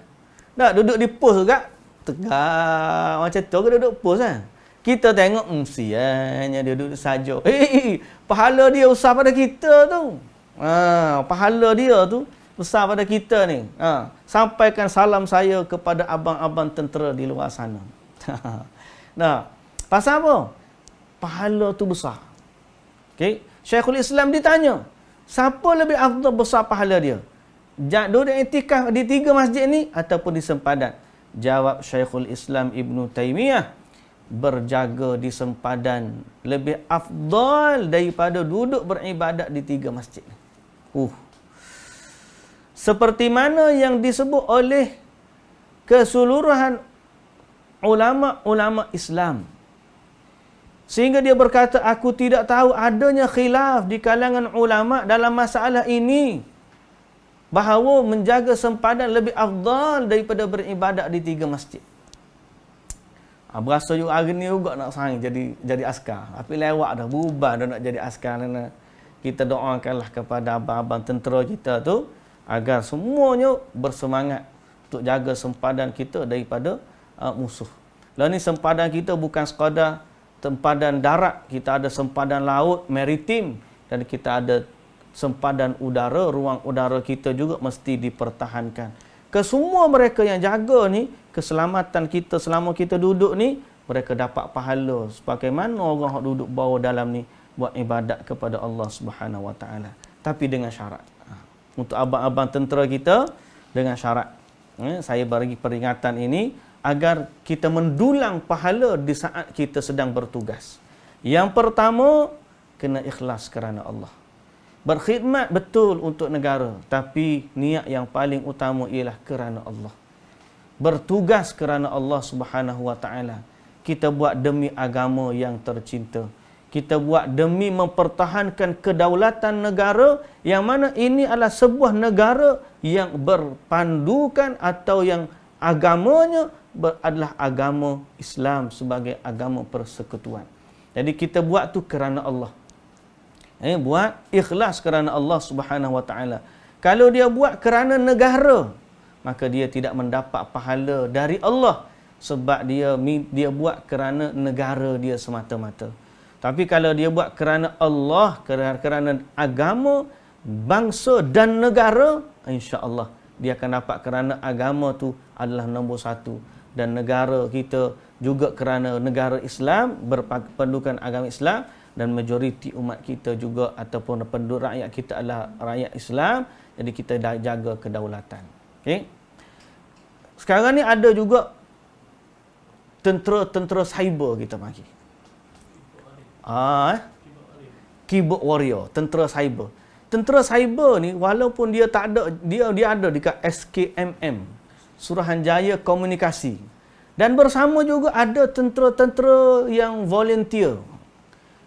Tak, duduk di pos juga. Tegak. Macam tu ke duduk pos kan? Kita tengok, hmm, siannya dia duduk saja. Eh, eh, eh, pahala dia usah pada kita tu. Ha, pahala dia tu besar pada kita ni. Ha. Sampaikan salam saya kepada abang-abang tentera di luar sana. (laughs) nah, pasal apa? Pahala tu besar. Okay. Syekhul Islam ditanya, siapa lebih afdal besar pahala dia? Jadu dan itikaf di tiga masjid ni ataupun di sempadan? Jawab Syekhul Islam Ibn Taymiyah, berjaga di sempadan lebih afdal daripada duduk beribadat di tiga masjid. Uh, seperti mana yang disebut oleh keseluruhan ulama-ulama Islam. Sehingga dia berkata, aku tidak tahu adanya khilaf di kalangan ulama dalam masalah ini. Bahawa menjaga sempadan lebih afdal daripada beribadat di tiga masjid. Ha, berasa juga hari ni juga nak sang jadi jadi askar. Tapi lewat dah, bubar dah nak jadi askar. Kita doakanlah kepada abang-abang tentera kita tu agar semuanya bersemangat untuk jaga sempadan kita daripada uh, musuh. Lah ni sempadan kita bukan sekadar sempadan darat, kita ada sempadan laut, maritim dan kita ada sempadan udara, ruang udara kita juga mesti dipertahankan. Kesemua mereka yang jaga ni keselamatan kita selama kita duduk ni mereka dapat pahala sebagaimana orang yang duduk bawah dalam ni buat ibadat kepada Allah Subhanahu Wa Taala tapi dengan syarat untuk abang-abang tentera kita dengan syarat eh, saya bagi peringatan ini agar kita mendulang pahala di saat kita sedang bertugas. Yang pertama kena ikhlas kerana Allah. Berkhidmat betul untuk negara tapi niat yang paling utama ialah kerana Allah. Bertugas kerana Allah Subhanahu Wa Taala. Kita buat demi agama yang tercinta kita buat demi mempertahankan kedaulatan negara yang mana ini adalah sebuah negara yang berpandukan atau yang agamanya adalah agama Islam sebagai agama persekutuan. Jadi kita buat tu kerana Allah. Eh, buat ikhlas kerana Allah Subhanahu Wa Taala. Kalau dia buat kerana negara, maka dia tidak mendapat pahala dari Allah sebab dia dia buat kerana negara dia semata-mata. Tapi kalau dia buat kerana Allah, kerana kerana agama, bangsa dan negara, insya Allah dia akan dapat kerana agama tu adalah nombor satu. Dan negara kita juga kerana negara Islam, berpendudukan agama Islam dan majoriti umat kita juga ataupun penduduk rakyat kita adalah rakyat Islam. Jadi kita dah jaga kedaulatan. Okay? Sekarang ni ada juga tentera-tentera cyber kita panggil. Ah, eh? keyboard warrior, tentera cyber. Tentera cyber ni walaupun dia tak ada dia dia ada dekat SKMM Suruhanjaya Komunikasi. Dan bersama juga ada tentera-tentera yang volunteer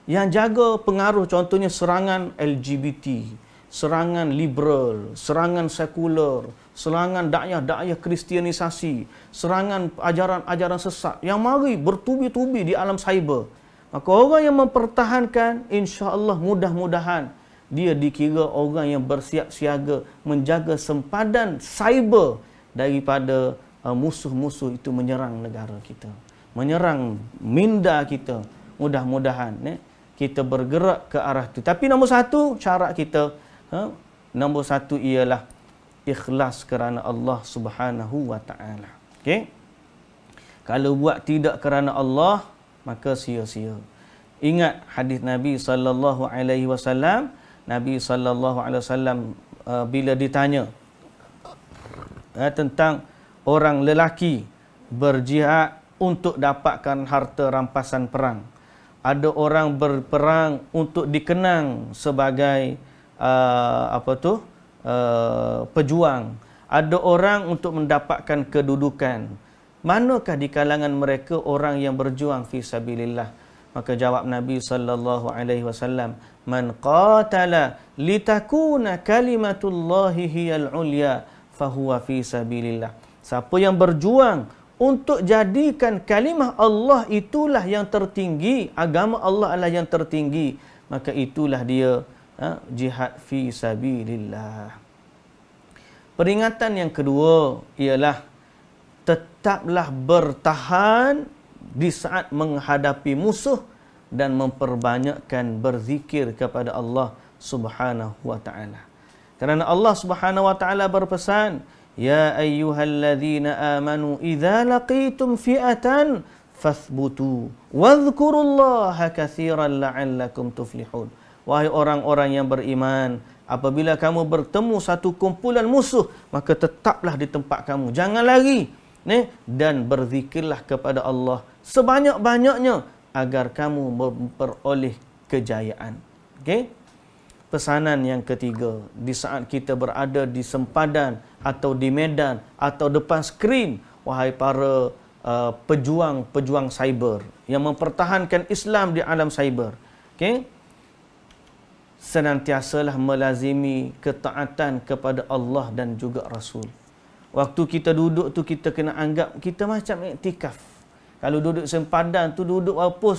yang jaga pengaruh contohnya serangan LGBT, serangan liberal, serangan sekular, serangan dakyah-dakyah kristianisasi, serangan ajaran-ajaran sesat yang mari bertubi-tubi di alam cyber. Maka orang yang mempertahankan insya-Allah mudah-mudahan dia dikira orang yang bersiap siaga menjaga sempadan cyber daripada uh, musuh-musuh itu menyerang negara kita, menyerang minda kita. Mudah-mudahan eh, kita bergerak ke arah itu. Tapi nombor satu cara kita, ha, nombor satu ialah ikhlas kerana Allah Subhanahu Wa Taala. Okay? Kalau buat tidak kerana Allah, maka sia-sia. Ingat hadis Nabi sallallahu alaihi wasallam, Nabi sallallahu alaihi wasallam uh, bila ditanya eh, tentang orang lelaki berjihad untuk dapatkan harta rampasan perang. Ada orang berperang untuk dikenang sebagai uh, apa tu? Uh, pejuang. Ada orang untuk mendapatkan kedudukan manakah di kalangan mereka orang yang berjuang fi sabilillah maka jawab nabi sallallahu alaihi wasallam man qatala litakuna kalimatullahi hiyal ulya fahuwa fi sabilillah siapa yang berjuang untuk jadikan kalimah Allah itulah yang tertinggi agama Allah adalah yang tertinggi maka itulah dia ha, jihad fi sabilillah peringatan yang kedua ialah tetaplah bertahan di saat menghadapi musuh dan memperbanyakkan berzikir kepada Allah Subhanahu wa taala. Kerana Allah Subhanahu wa taala berpesan, "Ya ayyuhalladzina amanu idza laqitum fi'atan fathbutu wadhkurullaha katsiran la'allakum tuflihun." Wahai orang-orang yang beriman, apabila kamu bertemu satu kumpulan musuh, maka tetaplah di tempat kamu. Jangan lari ni dan berzikirlah kepada Allah sebanyak-banyaknya agar kamu memperoleh kejayaan. Okey. Pesanan yang ketiga, di saat kita berada di sempadan atau di medan atau depan skrin, wahai para uh, pejuang-pejuang cyber yang mempertahankan Islam di alam cyber. Okey. Senantiasalah melazimi ketaatan kepada Allah dan juga Rasul. Waktu kita duduk tu kita kena anggap kita macam iktikaf. Kalau duduk sempadan tu duduk walaupun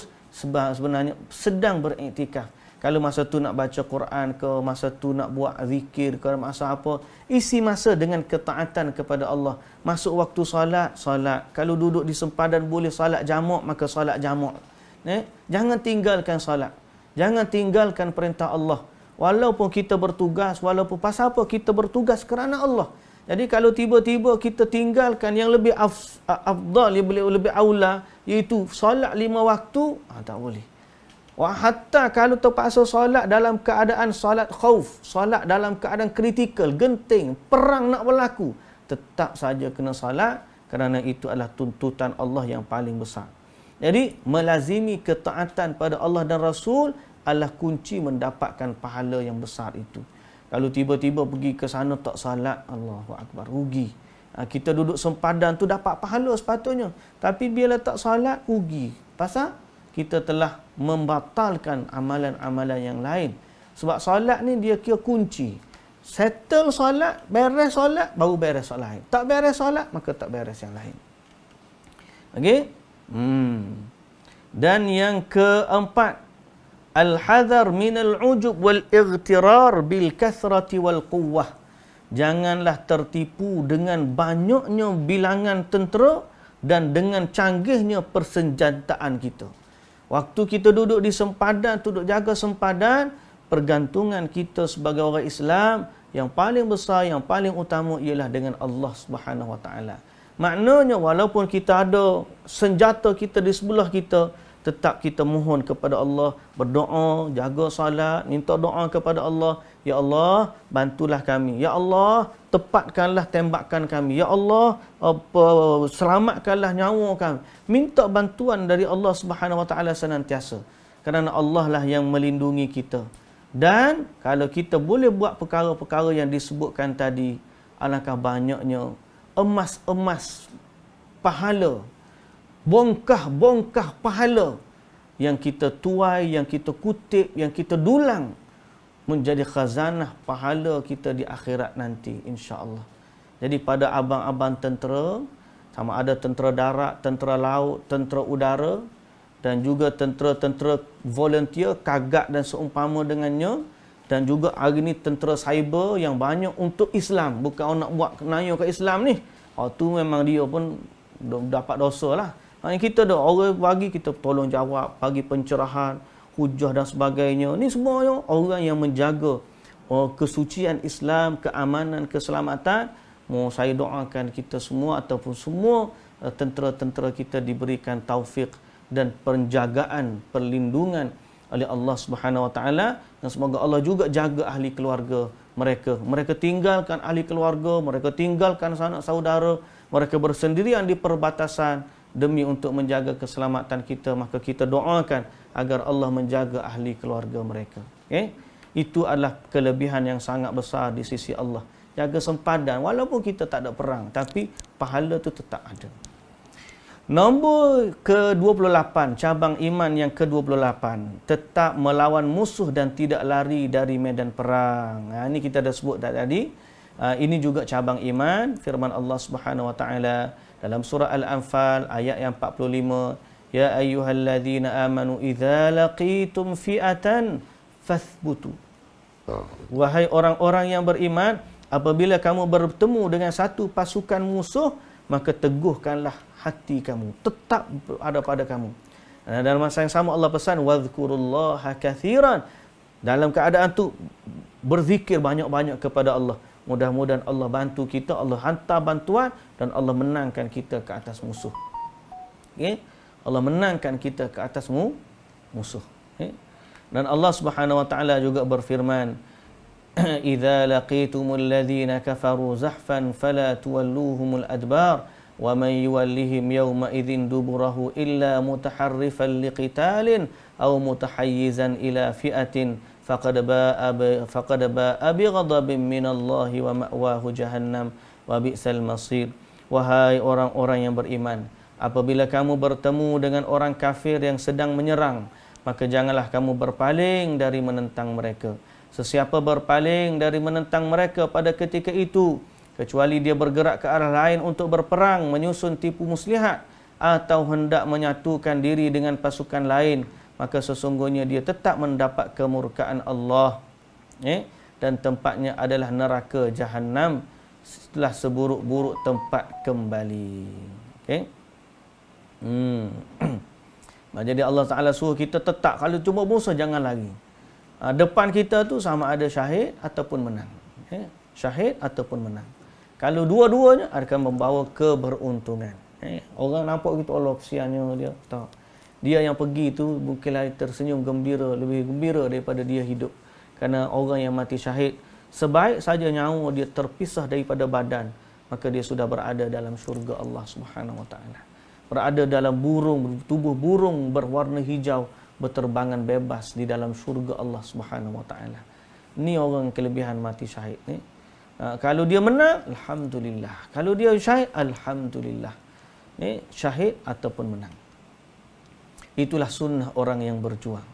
sebenarnya sedang beriktikaf. Kalau masa tu nak baca Quran ke, masa tu nak buat zikir ke, masa apa. Isi masa dengan ketaatan kepada Allah. Masuk waktu salat, salat. Kalau duduk di sempadan boleh salat jamuk, maka salat jamuk. Eh? Jangan tinggalkan salat. Jangan tinggalkan perintah Allah. Walaupun kita bertugas, walaupun pasal apa kita bertugas kerana Allah. Jadi kalau tiba-tiba kita tinggalkan yang lebih af, afdal, yang lebih, lebih aula, iaitu solat lima waktu, ah, tak boleh. Wah, hatta kalau terpaksa solat dalam keadaan solat khauf, solat dalam keadaan kritikal, genting, perang nak berlaku, tetap saja kena solat kerana itu adalah tuntutan Allah yang paling besar. Jadi, melazimi ketaatan pada Allah dan Rasul adalah kunci mendapatkan pahala yang besar itu. Kalau tiba-tiba pergi ke sana tak salat, Allahu Akbar, rugi. Ha, kita duduk sempadan tu dapat pahala sepatutnya. Tapi bila tak salat, rugi. Pasal kita telah membatalkan amalan-amalan yang lain. Sebab salat ni dia kira kunci. Settle salat, beres salat, baru beres salat lain. Tak beres salat, maka tak beres yang lain. Okey? Hmm. Dan yang keempat, Al-hadhar al ujub wal igtirar bil-kathrati wal-quwah. Janganlah tertipu dengan banyaknya bilangan tentera dan dengan canggihnya persenjataan kita. Waktu kita duduk di sempadan, duduk jaga sempadan, pergantungan kita sebagai orang Islam yang paling besar, yang paling utama ialah dengan Allah Subhanahu Wa Taala. Maknanya walaupun kita ada senjata kita di sebelah kita, tetap kita mohon kepada Allah berdoa jaga salat, minta doa kepada Allah ya Allah bantulah kami ya Allah tepatkanlah tembakan kami ya Allah apa selamatkanlah nyawa kami minta bantuan dari Allah Subhanahu wa taala senantiasa kerana Allah lah yang melindungi kita dan kalau kita boleh buat perkara-perkara yang disebutkan tadi alangkah banyaknya emas-emas pahala bongkah-bongkah pahala yang kita tuai, yang kita kutip, yang kita dulang menjadi khazanah pahala kita di akhirat nanti insya-Allah. Jadi pada abang-abang tentera, sama ada tentera darat, tentera laut, tentera udara dan juga tentera-tentera volunteer, kagak dan seumpama dengannya dan juga hari ini tentera cyber yang banyak untuk Islam, bukan nak buat kenayo ke Islam ni. Oh tu memang dia pun dapat dosa lah. Ha, kita ada orang bagi kita tolong jawab, bagi pencerahan, hujah dan sebagainya. Ini semua orang yang menjaga oh, kesucian Islam, keamanan, keselamatan. Mau saya doakan kita semua ataupun semua eh, tentera-tentera kita diberikan taufik dan penjagaan, perlindungan oleh Allah Subhanahu Wa Taala dan semoga Allah juga jaga ahli keluarga mereka. Mereka tinggalkan ahli keluarga, mereka tinggalkan sanak saudara, mereka bersendirian di perbatasan demi untuk menjaga keselamatan kita maka kita doakan agar Allah menjaga ahli keluarga mereka okay? Eh? itu adalah kelebihan yang sangat besar di sisi Allah jaga sempadan walaupun kita tak ada perang tapi pahala itu tetap ada nombor ke-28 cabang iman yang ke-28 tetap melawan musuh dan tidak lari dari medan perang ha, ini kita dah sebut tadi ha, ini juga cabang iman firman Allah Subhanahu wa taala dalam surah Al-Anfal ayat yang 45 ya ayyuhallazina amanu idza laqitum fi'atan fathbutu ha. wahai orang-orang yang beriman apabila kamu bertemu dengan satu pasukan musuh maka teguhkanlah hati kamu tetap ada pada kamu dan dalam masa yang sama Allah pesan wazkurullaha katsiran dalam keadaan tu berzikir banyak-banyak kepada Allah Mudah-mudahan Allah bantu kita, Allah hantar bantuan dan Allah menangkan kita ke atas musuh. Okey. Allah menangkan kita ke atas mu, musuh. Okay? Dan Allah Subhanahu wa taala juga berfirman, (clears throat) "Idza laqitumul ladzina kafaru zahfan fala tuwalluhumul adbar wa man yuwallihim yawma idzin duburahu illa mutaharrifan liqitalin aw mutahayyizan ila fi'atin" فقد باء فقد باء بغضب من الله ومأواه جهنم وبئس المصير وهاي orang-orang yang beriman apabila kamu bertemu dengan orang kafir yang sedang menyerang maka janganlah kamu berpaling dari menentang mereka sesiapa berpaling dari menentang mereka pada ketika itu kecuali dia bergerak ke arah lain untuk berperang menyusun tipu muslihat atau hendak menyatukan diri dengan pasukan lain maka sesungguhnya dia tetap mendapat kemurkaan Allah eh? dan tempatnya adalah neraka jahanam setelah seburuk-buruk tempat kembali okey hmm (clears throat) jadi Allah taala suruh kita tetap kalau cuma musuh jangan lari ha, depan kita tu sama ada syahid ataupun menang okay? Eh? syahid ataupun menang kalau dua-duanya akan membawa keberuntungan eh? orang nampak kita Allah kesiannya dia tak dia yang pergi tu mungkinlah tersenyum gembira lebih gembira daripada dia hidup kerana orang yang mati syahid sebaik saja nyawa dia terpisah daripada badan maka dia sudah berada dalam syurga Allah Subhanahu wa berada dalam burung tubuh burung berwarna hijau berterbangan bebas di dalam syurga Allah Subhanahu wa taala orang kelebihan mati syahid ni ha, kalau dia menang alhamdulillah kalau dia syahid alhamdulillah ni syahid ataupun menang Itulah sunnah orang yang berjuang.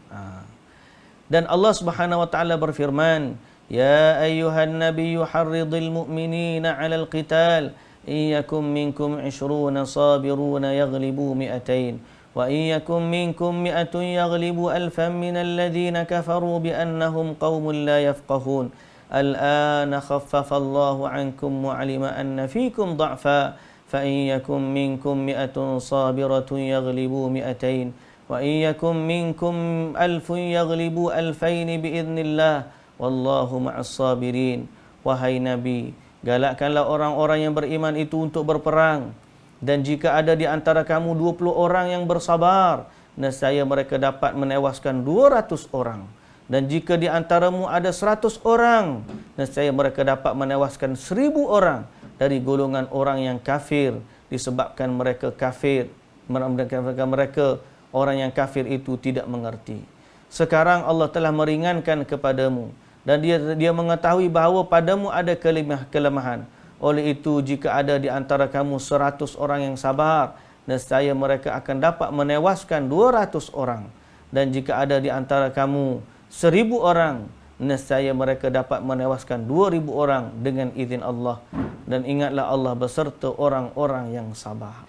Dan Allah Subhanahu wa taala berfirman, "Ya ayyuhan nabiyyu harridil mu'minina 'alal qital إن يكن منكم عشرون صابرون يغلبوا مئتين وإن يكن منكم مئة يغلب ألفا من الذين كفروا بأنهم قوم لا يفقهون الآن خفف الله عنكم وعلم أن فيكم ضعفا فإن يكن منكم مئة صابرة يغلبوا مئتين وإن يكن منكم ألف يغلبوا ألفين بإذن الله والله مع الصابرين وهي نبي Galakkanlah orang-orang yang beriman itu untuk berperang. Dan jika ada di antara kamu 20 orang yang bersabar, nescaya mereka dapat menewaskan 200 orang. Dan jika di antaramu ada 100 orang, nescaya mereka dapat menewaskan 1000 orang dari golongan orang yang kafir disebabkan mereka kafir, merendahkan mereka orang yang kafir itu tidak mengerti. Sekarang Allah telah meringankan kepadamu dan dia dia mengetahui bahawa padamu ada kelemah, kelemahan. Oleh itu jika ada di antara kamu seratus orang yang sabar, nescaya mereka akan dapat menewaskan dua ratus orang. Dan jika ada di antara kamu seribu orang, nescaya mereka dapat menewaskan dua ribu orang dengan izin Allah. Dan ingatlah Allah beserta orang-orang yang sabar.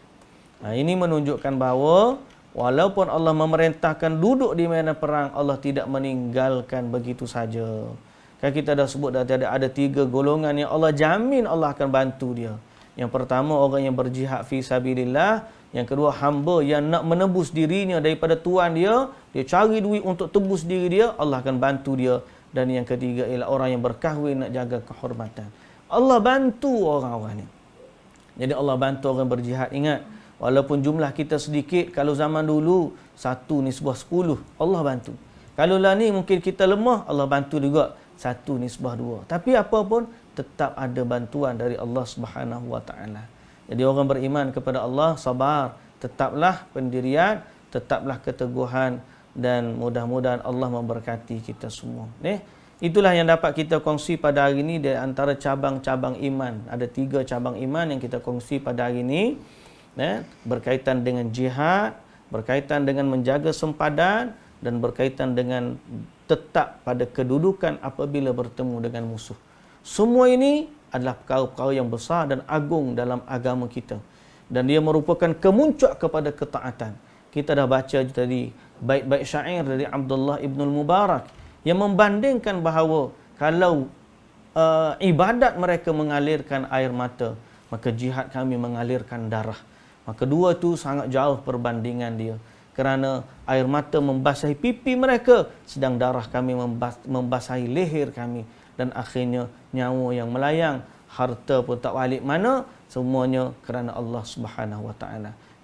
Nah, ini menunjukkan bahawa Walaupun Allah memerintahkan duduk di mana perang, Allah tidak meninggalkan begitu saja. Kan kita dah sebut dah ada ada tiga golongan yang Allah jamin Allah akan bantu dia. Yang pertama orang yang berjihad fi sabilillah, yang kedua hamba yang nak menebus dirinya daripada tuan dia, dia cari duit untuk tebus diri dia, Allah akan bantu dia. Dan yang ketiga ialah orang yang berkahwin nak jaga kehormatan. Allah bantu orang-orang ni. Jadi Allah bantu orang berjihad. Ingat, Walaupun jumlah kita sedikit, kalau zaman dulu, satu ni sebuah sepuluh, Allah bantu. Kalau lah ni mungkin kita lemah, Allah bantu juga. Satu ni sebuah dua. Tapi apa pun, tetap ada bantuan dari Allah Subhanahu Wa Taala. Jadi orang beriman kepada Allah, sabar. Tetaplah pendirian, tetaplah keteguhan dan mudah-mudahan Allah memberkati kita semua. Eh? Itulah yang dapat kita kongsi pada hari ini di antara cabang-cabang iman. Ada tiga cabang iman yang kita kongsi pada hari ini ya, berkaitan dengan jihad, berkaitan dengan menjaga sempadan dan berkaitan dengan tetap pada kedudukan apabila bertemu dengan musuh. Semua ini adalah perkara-perkara yang besar dan agung dalam agama kita. Dan dia merupakan kemuncak kepada ketaatan. Kita dah baca tadi baik-baik syair dari Abdullah Ibn Mubarak yang membandingkan bahawa kalau uh, ibadat mereka mengalirkan air mata, maka jihad kami mengalirkan darah. Maka dua tu sangat jauh perbandingan dia. Kerana air mata membasahi pipi mereka. Sedang darah kami membas membasahi leher kami. Dan akhirnya nyawa yang melayang. Harta pun tak balik mana. Semuanya kerana Allah Subhanahu SWT.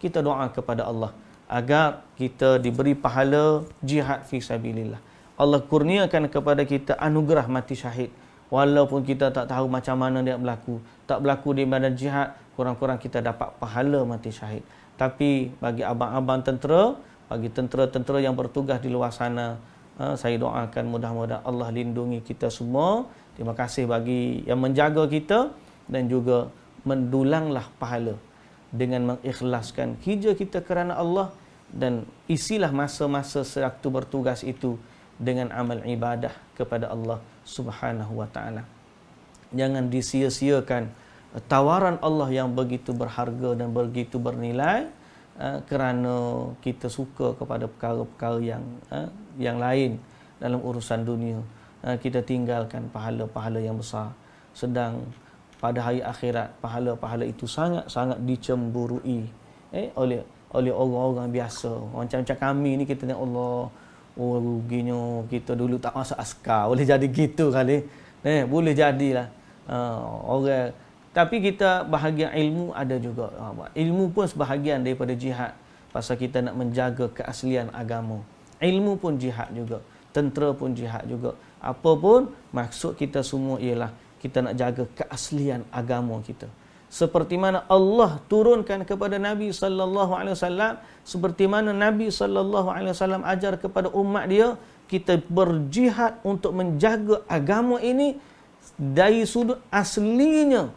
Kita doa kepada Allah. Agar kita diberi pahala jihad fi sabilillah. Allah kurniakan kepada kita anugerah mati syahid. Walaupun kita tak tahu macam mana dia berlaku. Tak berlaku di badan jihad kurang-kurang kita dapat pahala mati syahid. Tapi bagi abang-abang tentera, bagi tentera-tentera yang bertugas di luar sana, ha, saya doakan mudah-mudahan Allah lindungi kita semua. Terima kasih bagi yang menjaga kita dan juga mendulanglah pahala dengan mengikhlaskan kerja kita kerana Allah dan isilah masa-masa sewaktu bertugas itu dengan amal ibadah kepada Allah Subhanahu wa taala. Jangan disia-siakan tawaran Allah yang begitu berharga dan begitu bernilai eh, kerana kita suka kepada perkara-perkara yang eh, yang lain dalam urusan dunia eh, kita tinggalkan pahala-pahala yang besar sedang pada hari akhirat pahala-pahala itu sangat-sangat dicemburui eh oleh oleh orang-orang biasa macam-macam kami ni kita tengok Allah oh ruginya kita dulu tak masuk askar boleh jadi gitu kali eh boleh jadilah uh, orang tapi kita bahagian ilmu ada juga. Ilmu pun sebahagian daripada jihad. Pasal kita nak menjaga keaslian agama. Ilmu pun jihad juga. Tentera pun jihad juga. Apa pun maksud kita semua ialah kita nak jaga keaslian agama kita. Seperti mana Allah turunkan kepada Nabi saw seperti mana Nabi saw ajar kepada umat dia, kita berjihad untuk menjaga agama ini dari sudut aslinya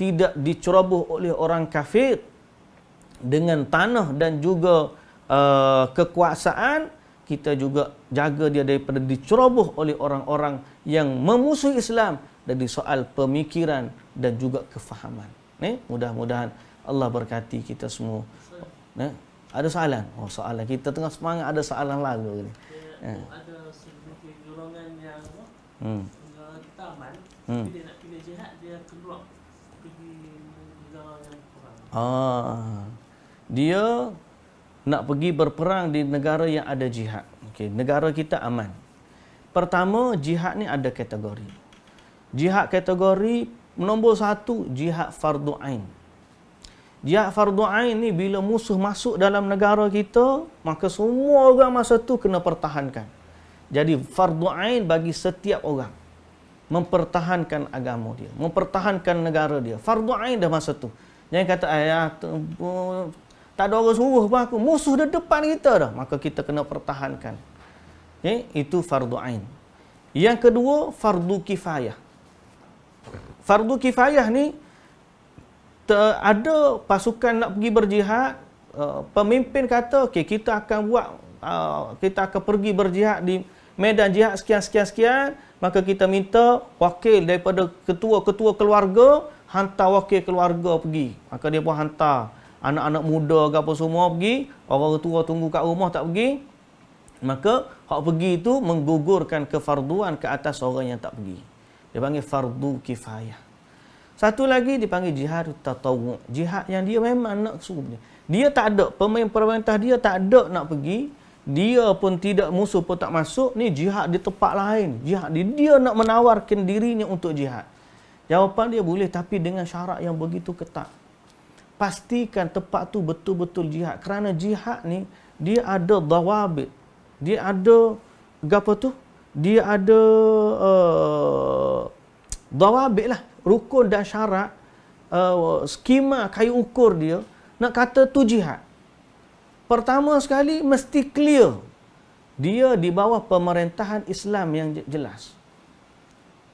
tidak diceroboh oleh orang kafir dengan tanah dan juga uh, kekuasaan kita juga jaga dia daripada diceroboh oleh orang-orang yang memusuhi Islam dari soal pemikiran dan juga kefahaman. Eh, mudah-mudahan Allah berkati kita semua. Eh, ada soalan? Oh, soalan. Kita tengah semangat ada soalan lagi. Ya, eh. Ada sedikit dorongan yang hmm. Eh, kita aman, hmm. tapi dia nak Ah, dia nak pergi berperang di negara yang ada jihad. Okay, negara kita aman. Pertama, jihad ni ada kategori. Jihad kategori nombor satu, jihad fardu ain. Jihad fardu ain ni bila musuh masuk dalam negara kita, maka semua orang masa tu kena pertahankan. Jadi fardu ain bagi setiap orang mempertahankan agama dia, mempertahankan negara dia. Fardu ain dah masa tu. Jangan kata, ayah, tak ada orang suruh pun aku. Musuh dia depan kita dah. Maka kita kena pertahankan. Okay? Itu fardu ain. Yang kedua, fardu kifayah. Fardu kifayah ni, ada pasukan nak pergi berjihad, uh, pemimpin kata, okey kita akan buat, uh, kita akan pergi berjihad di medan jihad sekian-sekian-sekian, maka kita minta wakil daripada ketua-ketua keluarga, hantar wakil keluarga pergi. Maka dia pun hantar anak-anak muda ke apa semua pergi. Orang tua tunggu kat rumah tak pergi. Maka hak pergi itu menggugurkan kefarduan ke atas orang yang tak pergi. Dia panggil fardu kifayah. Satu lagi dipanggil jihad tatawu. Jihad yang dia memang nak suruh dia. Dia tak ada pemerintah dia tak ada nak pergi. Dia pun tidak musuh pun tak masuk. Ni jihad di tempat lain. Jihad dia, dia nak menawarkan dirinya untuk jihad. Jawapan dia boleh tapi dengan syarat yang begitu ketat. Pastikan tempat tu betul-betul jihad. Kerana jihad ni dia ada dawabit. Dia ada apa tu? Dia ada uh, dawabit lah. Rukun dan syarat. Uh, skema kayu ukur dia. Nak kata tu jihad. Pertama sekali mesti clear. Dia di bawah pemerintahan Islam yang jelas.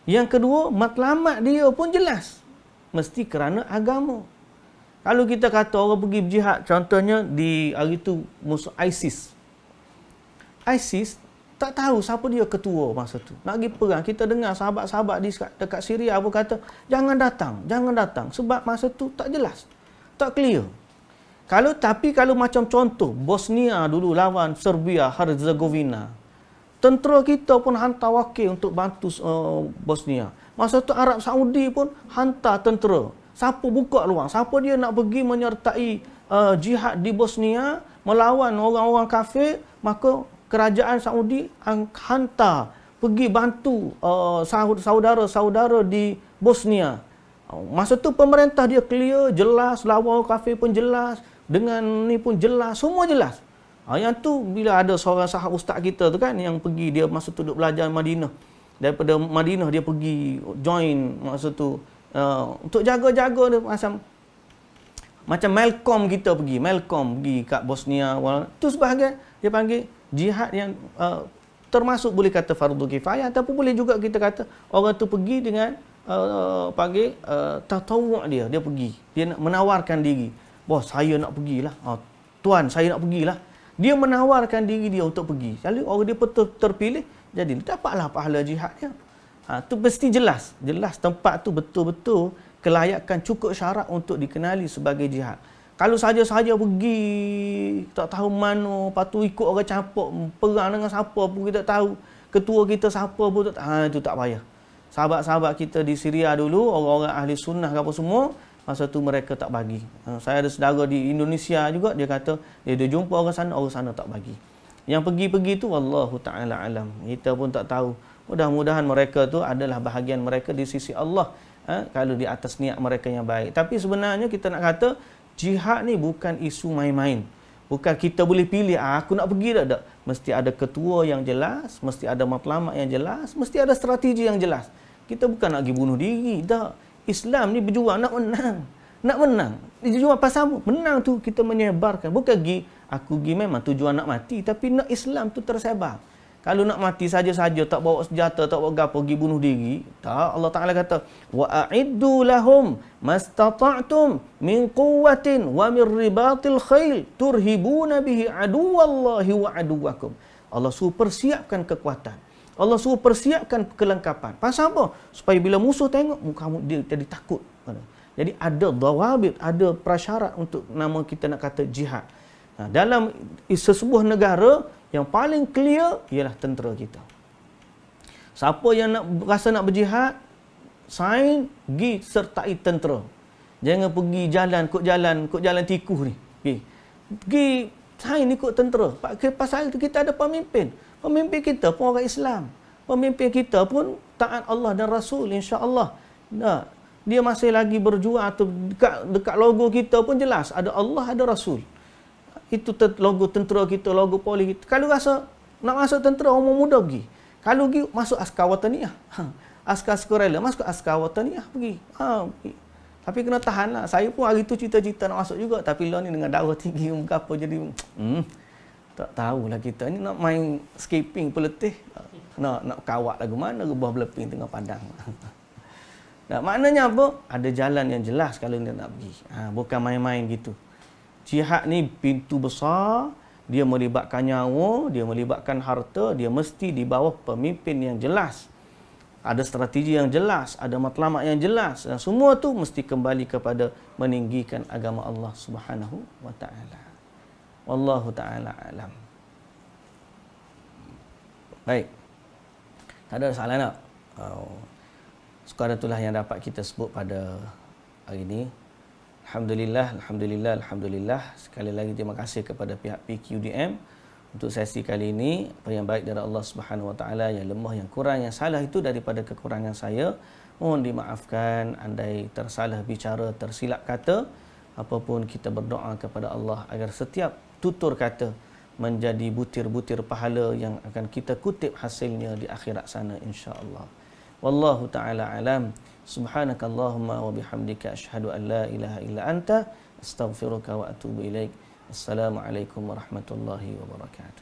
Yang kedua, matlamat dia pun jelas. Mesti kerana agama. Kalau kita kata orang pergi berjihad, contohnya di hari itu musuh ISIS. ISIS tak tahu siapa dia ketua masa tu. Nak pergi perang, kita dengar sahabat-sahabat di dekat Syria pun kata, jangan datang, jangan datang. Sebab masa tu tak jelas, tak clear. Kalau Tapi kalau macam contoh, Bosnia dulu lawan Serbia, Herzegovina. Tentera kita pun hantar wakil untuk bantu uh, Bosnia. Masa tu Arab Saudi pun hantar tentera. Siapa buka luang? Siapa dia nak pergi menyertai uh, jihad di Bosnia melawan orang-orang kafir? Maka kerajaan Saudi hantar pergi bantu uh, saudara-saudara di Bosnia. Masa tu pemerintah dia clear, jelas, lawan kafir pun jelas, dengan ni pun jelas, semua jelas. Ha, yang tu bila ada seorang sahabat ustaz kita tu kan yang pergi dia masa tu duduk belajar Madinah. Daripada Madinah dia pergi join masa tu uh, untuk jaga-jaga dia macam macam Malcolm kita pergi, Malcolm pergi kat Bosnia. Tu sebahagian dia panggil jihad yang uh, termasuk boleh kata fardu kifayah ataupun boleh juga kita kata orang tu pergi dengan uh, panggil uh, tatawu' dia, dia pergi. Dia nak menawarkan diri. Bos, saya nak pergilah. Ha, tuan, saya nak pergilah. Dia menawarkan diri dia untuk pergi. Kalau orang dia betul terpilih, jadi dapatlah pahala jihadnya? dia. Ha, tu mesti jelas. Jelas tempat tu betul-betul kelayakan cukup syarat untuk dikenali sebagai jihad. Kalau saja-saja pergi, tak tahu mana, lepas tu ikut orang campur, perang dengan siapa pun kita tak tahu. Ketua kita siapa pun tak tahu. Ha, itu tak payah. Sahabat-sahabat kita di Syria dulu, orang-orang ahli sunnah ke apa semua, masa tu mereka tak bagi. Ha, saya ada saudara di Indonesia juga dia kata dia, eh, dia jumpa orang sana orang sana tak bagi. Yang pergi-pergi tu wallahu taala alam. Kita pun tak tahu. Mudah-mudahan mereka tu adalah bahagian mereka di sisi Allah. Ha? kalau di atas niat mereka yang baik. Tapi sebenarnya kita nak kata jihad ni bukan isu main-main. Bukan kita boleh pilih, ah, aku nak pergi tak, tak? Mesti ada ketua yang jelas, mesti ada matlamat yang jelas, mesti ada strategi yang jelas. Kita bukan nak pergi bunuh diri, tak. Islam ni berjuang nak menang. Nak menang. Dia jual pasal apa? Menang tu kita menyebarkan. Bukan pergi, aku pergi memang tujuan nak mati. Tapi nak Islam tu tersebar. Kalau nak mati saja-saja tak bawa senjata, tak bawa gapo pergi bunuh diri, tak Allah Taala kata wa a'iddu lahum mastata'tum min quwwatin wa min ribatil khail turhibuna bihi aduwallahi wa aduwakum. Allah suruh persiapkan kekuatan. Allah suruh persiapkan kelengkapan. Pasal apa? Supaya bila musuh tengok, muka kamu dia jadi takut. Jadi ada dawabit, ada prasyarat untuk nama kita nak kata jihad. Ha, dalam sesebuah negara, yang paling clear ialah tentera kita. Siapa yang nak rasa nak berjihad, sign, pergi sertai tentera. Jangan pergi jalan, kot jalan, kot jalan tikuh ni. Pergi, pergi sign ikut tentera. Pasal kita ada pemimpin. Pemimpin kita pun orang Islam. Pemimpin kita pun taat Allah dan Rasul insya-Allah. Nah, dia masih lagi berjuang atau dekat, dekat logo kita pun jelas ada Allah ada Rasul. Itu ter, logo tentera kita, logo polis Kalau rasa nak masuk tentera umur muda pergi. Kalau pergi masuk askar wataniah. Ha, askar sukarela masuk askar wataniah pergi. Ha, pergi. Tapi kena tahanlah. Saya pun hari tu cita-cita nak masuk juga. Tapi lawan ni dengan darah tinggi muka apa jadi... Hmm. Tak tahulah kita ni nak main skipping peletih. Nak nak kawat lagu mana rebah berleping tengah padang. (laughs) Nah, maknanya apa? Ada jalan yang jelas kalau kita nak pergi. Ha, bukan main-main gitu. Jihad ni pintu besar. Dia melibatkan nyawa. Dia melibatkan harta. Dia mesti di bawah pemimpin yang jelas. Ada strategi yang jelas. Ada matlamat yang jelas. Dan semua tu mesti kembali kepada meninggikan agama Allah Subhanahu Wa Taala. Wallahu ta'ala alam Baik Tak ada soalan nak oh. Sekarang itulah yang dapat kita sebut pada hari ini Alhamdulillah, Alhamdulillah, Alhamdulillah Sekali lagi terima kasih kepada pihak PQDM Untuk sesi kali ini Apa yang baik dari Allah Subhanahu Wa Taala Yang lemah, yang kurang, yang salah itu daripada kekurangan saya Mohon dimaafkan Andai tersalah bicara, tersilap kata Apapun kita berdoa kepada Allah Agar setiap tutur kata menjadi butir-butir pahala yang akan kita kutip hasilnya di akhirat sana insya-Allah. Wallahu taala alam. Subhanakallahumma wa bihamdika asyhadu an la ilaha illa anta astaghfiruka wa atubu ilaik. Assalamualaikum warahmatullahi wabarakatuh.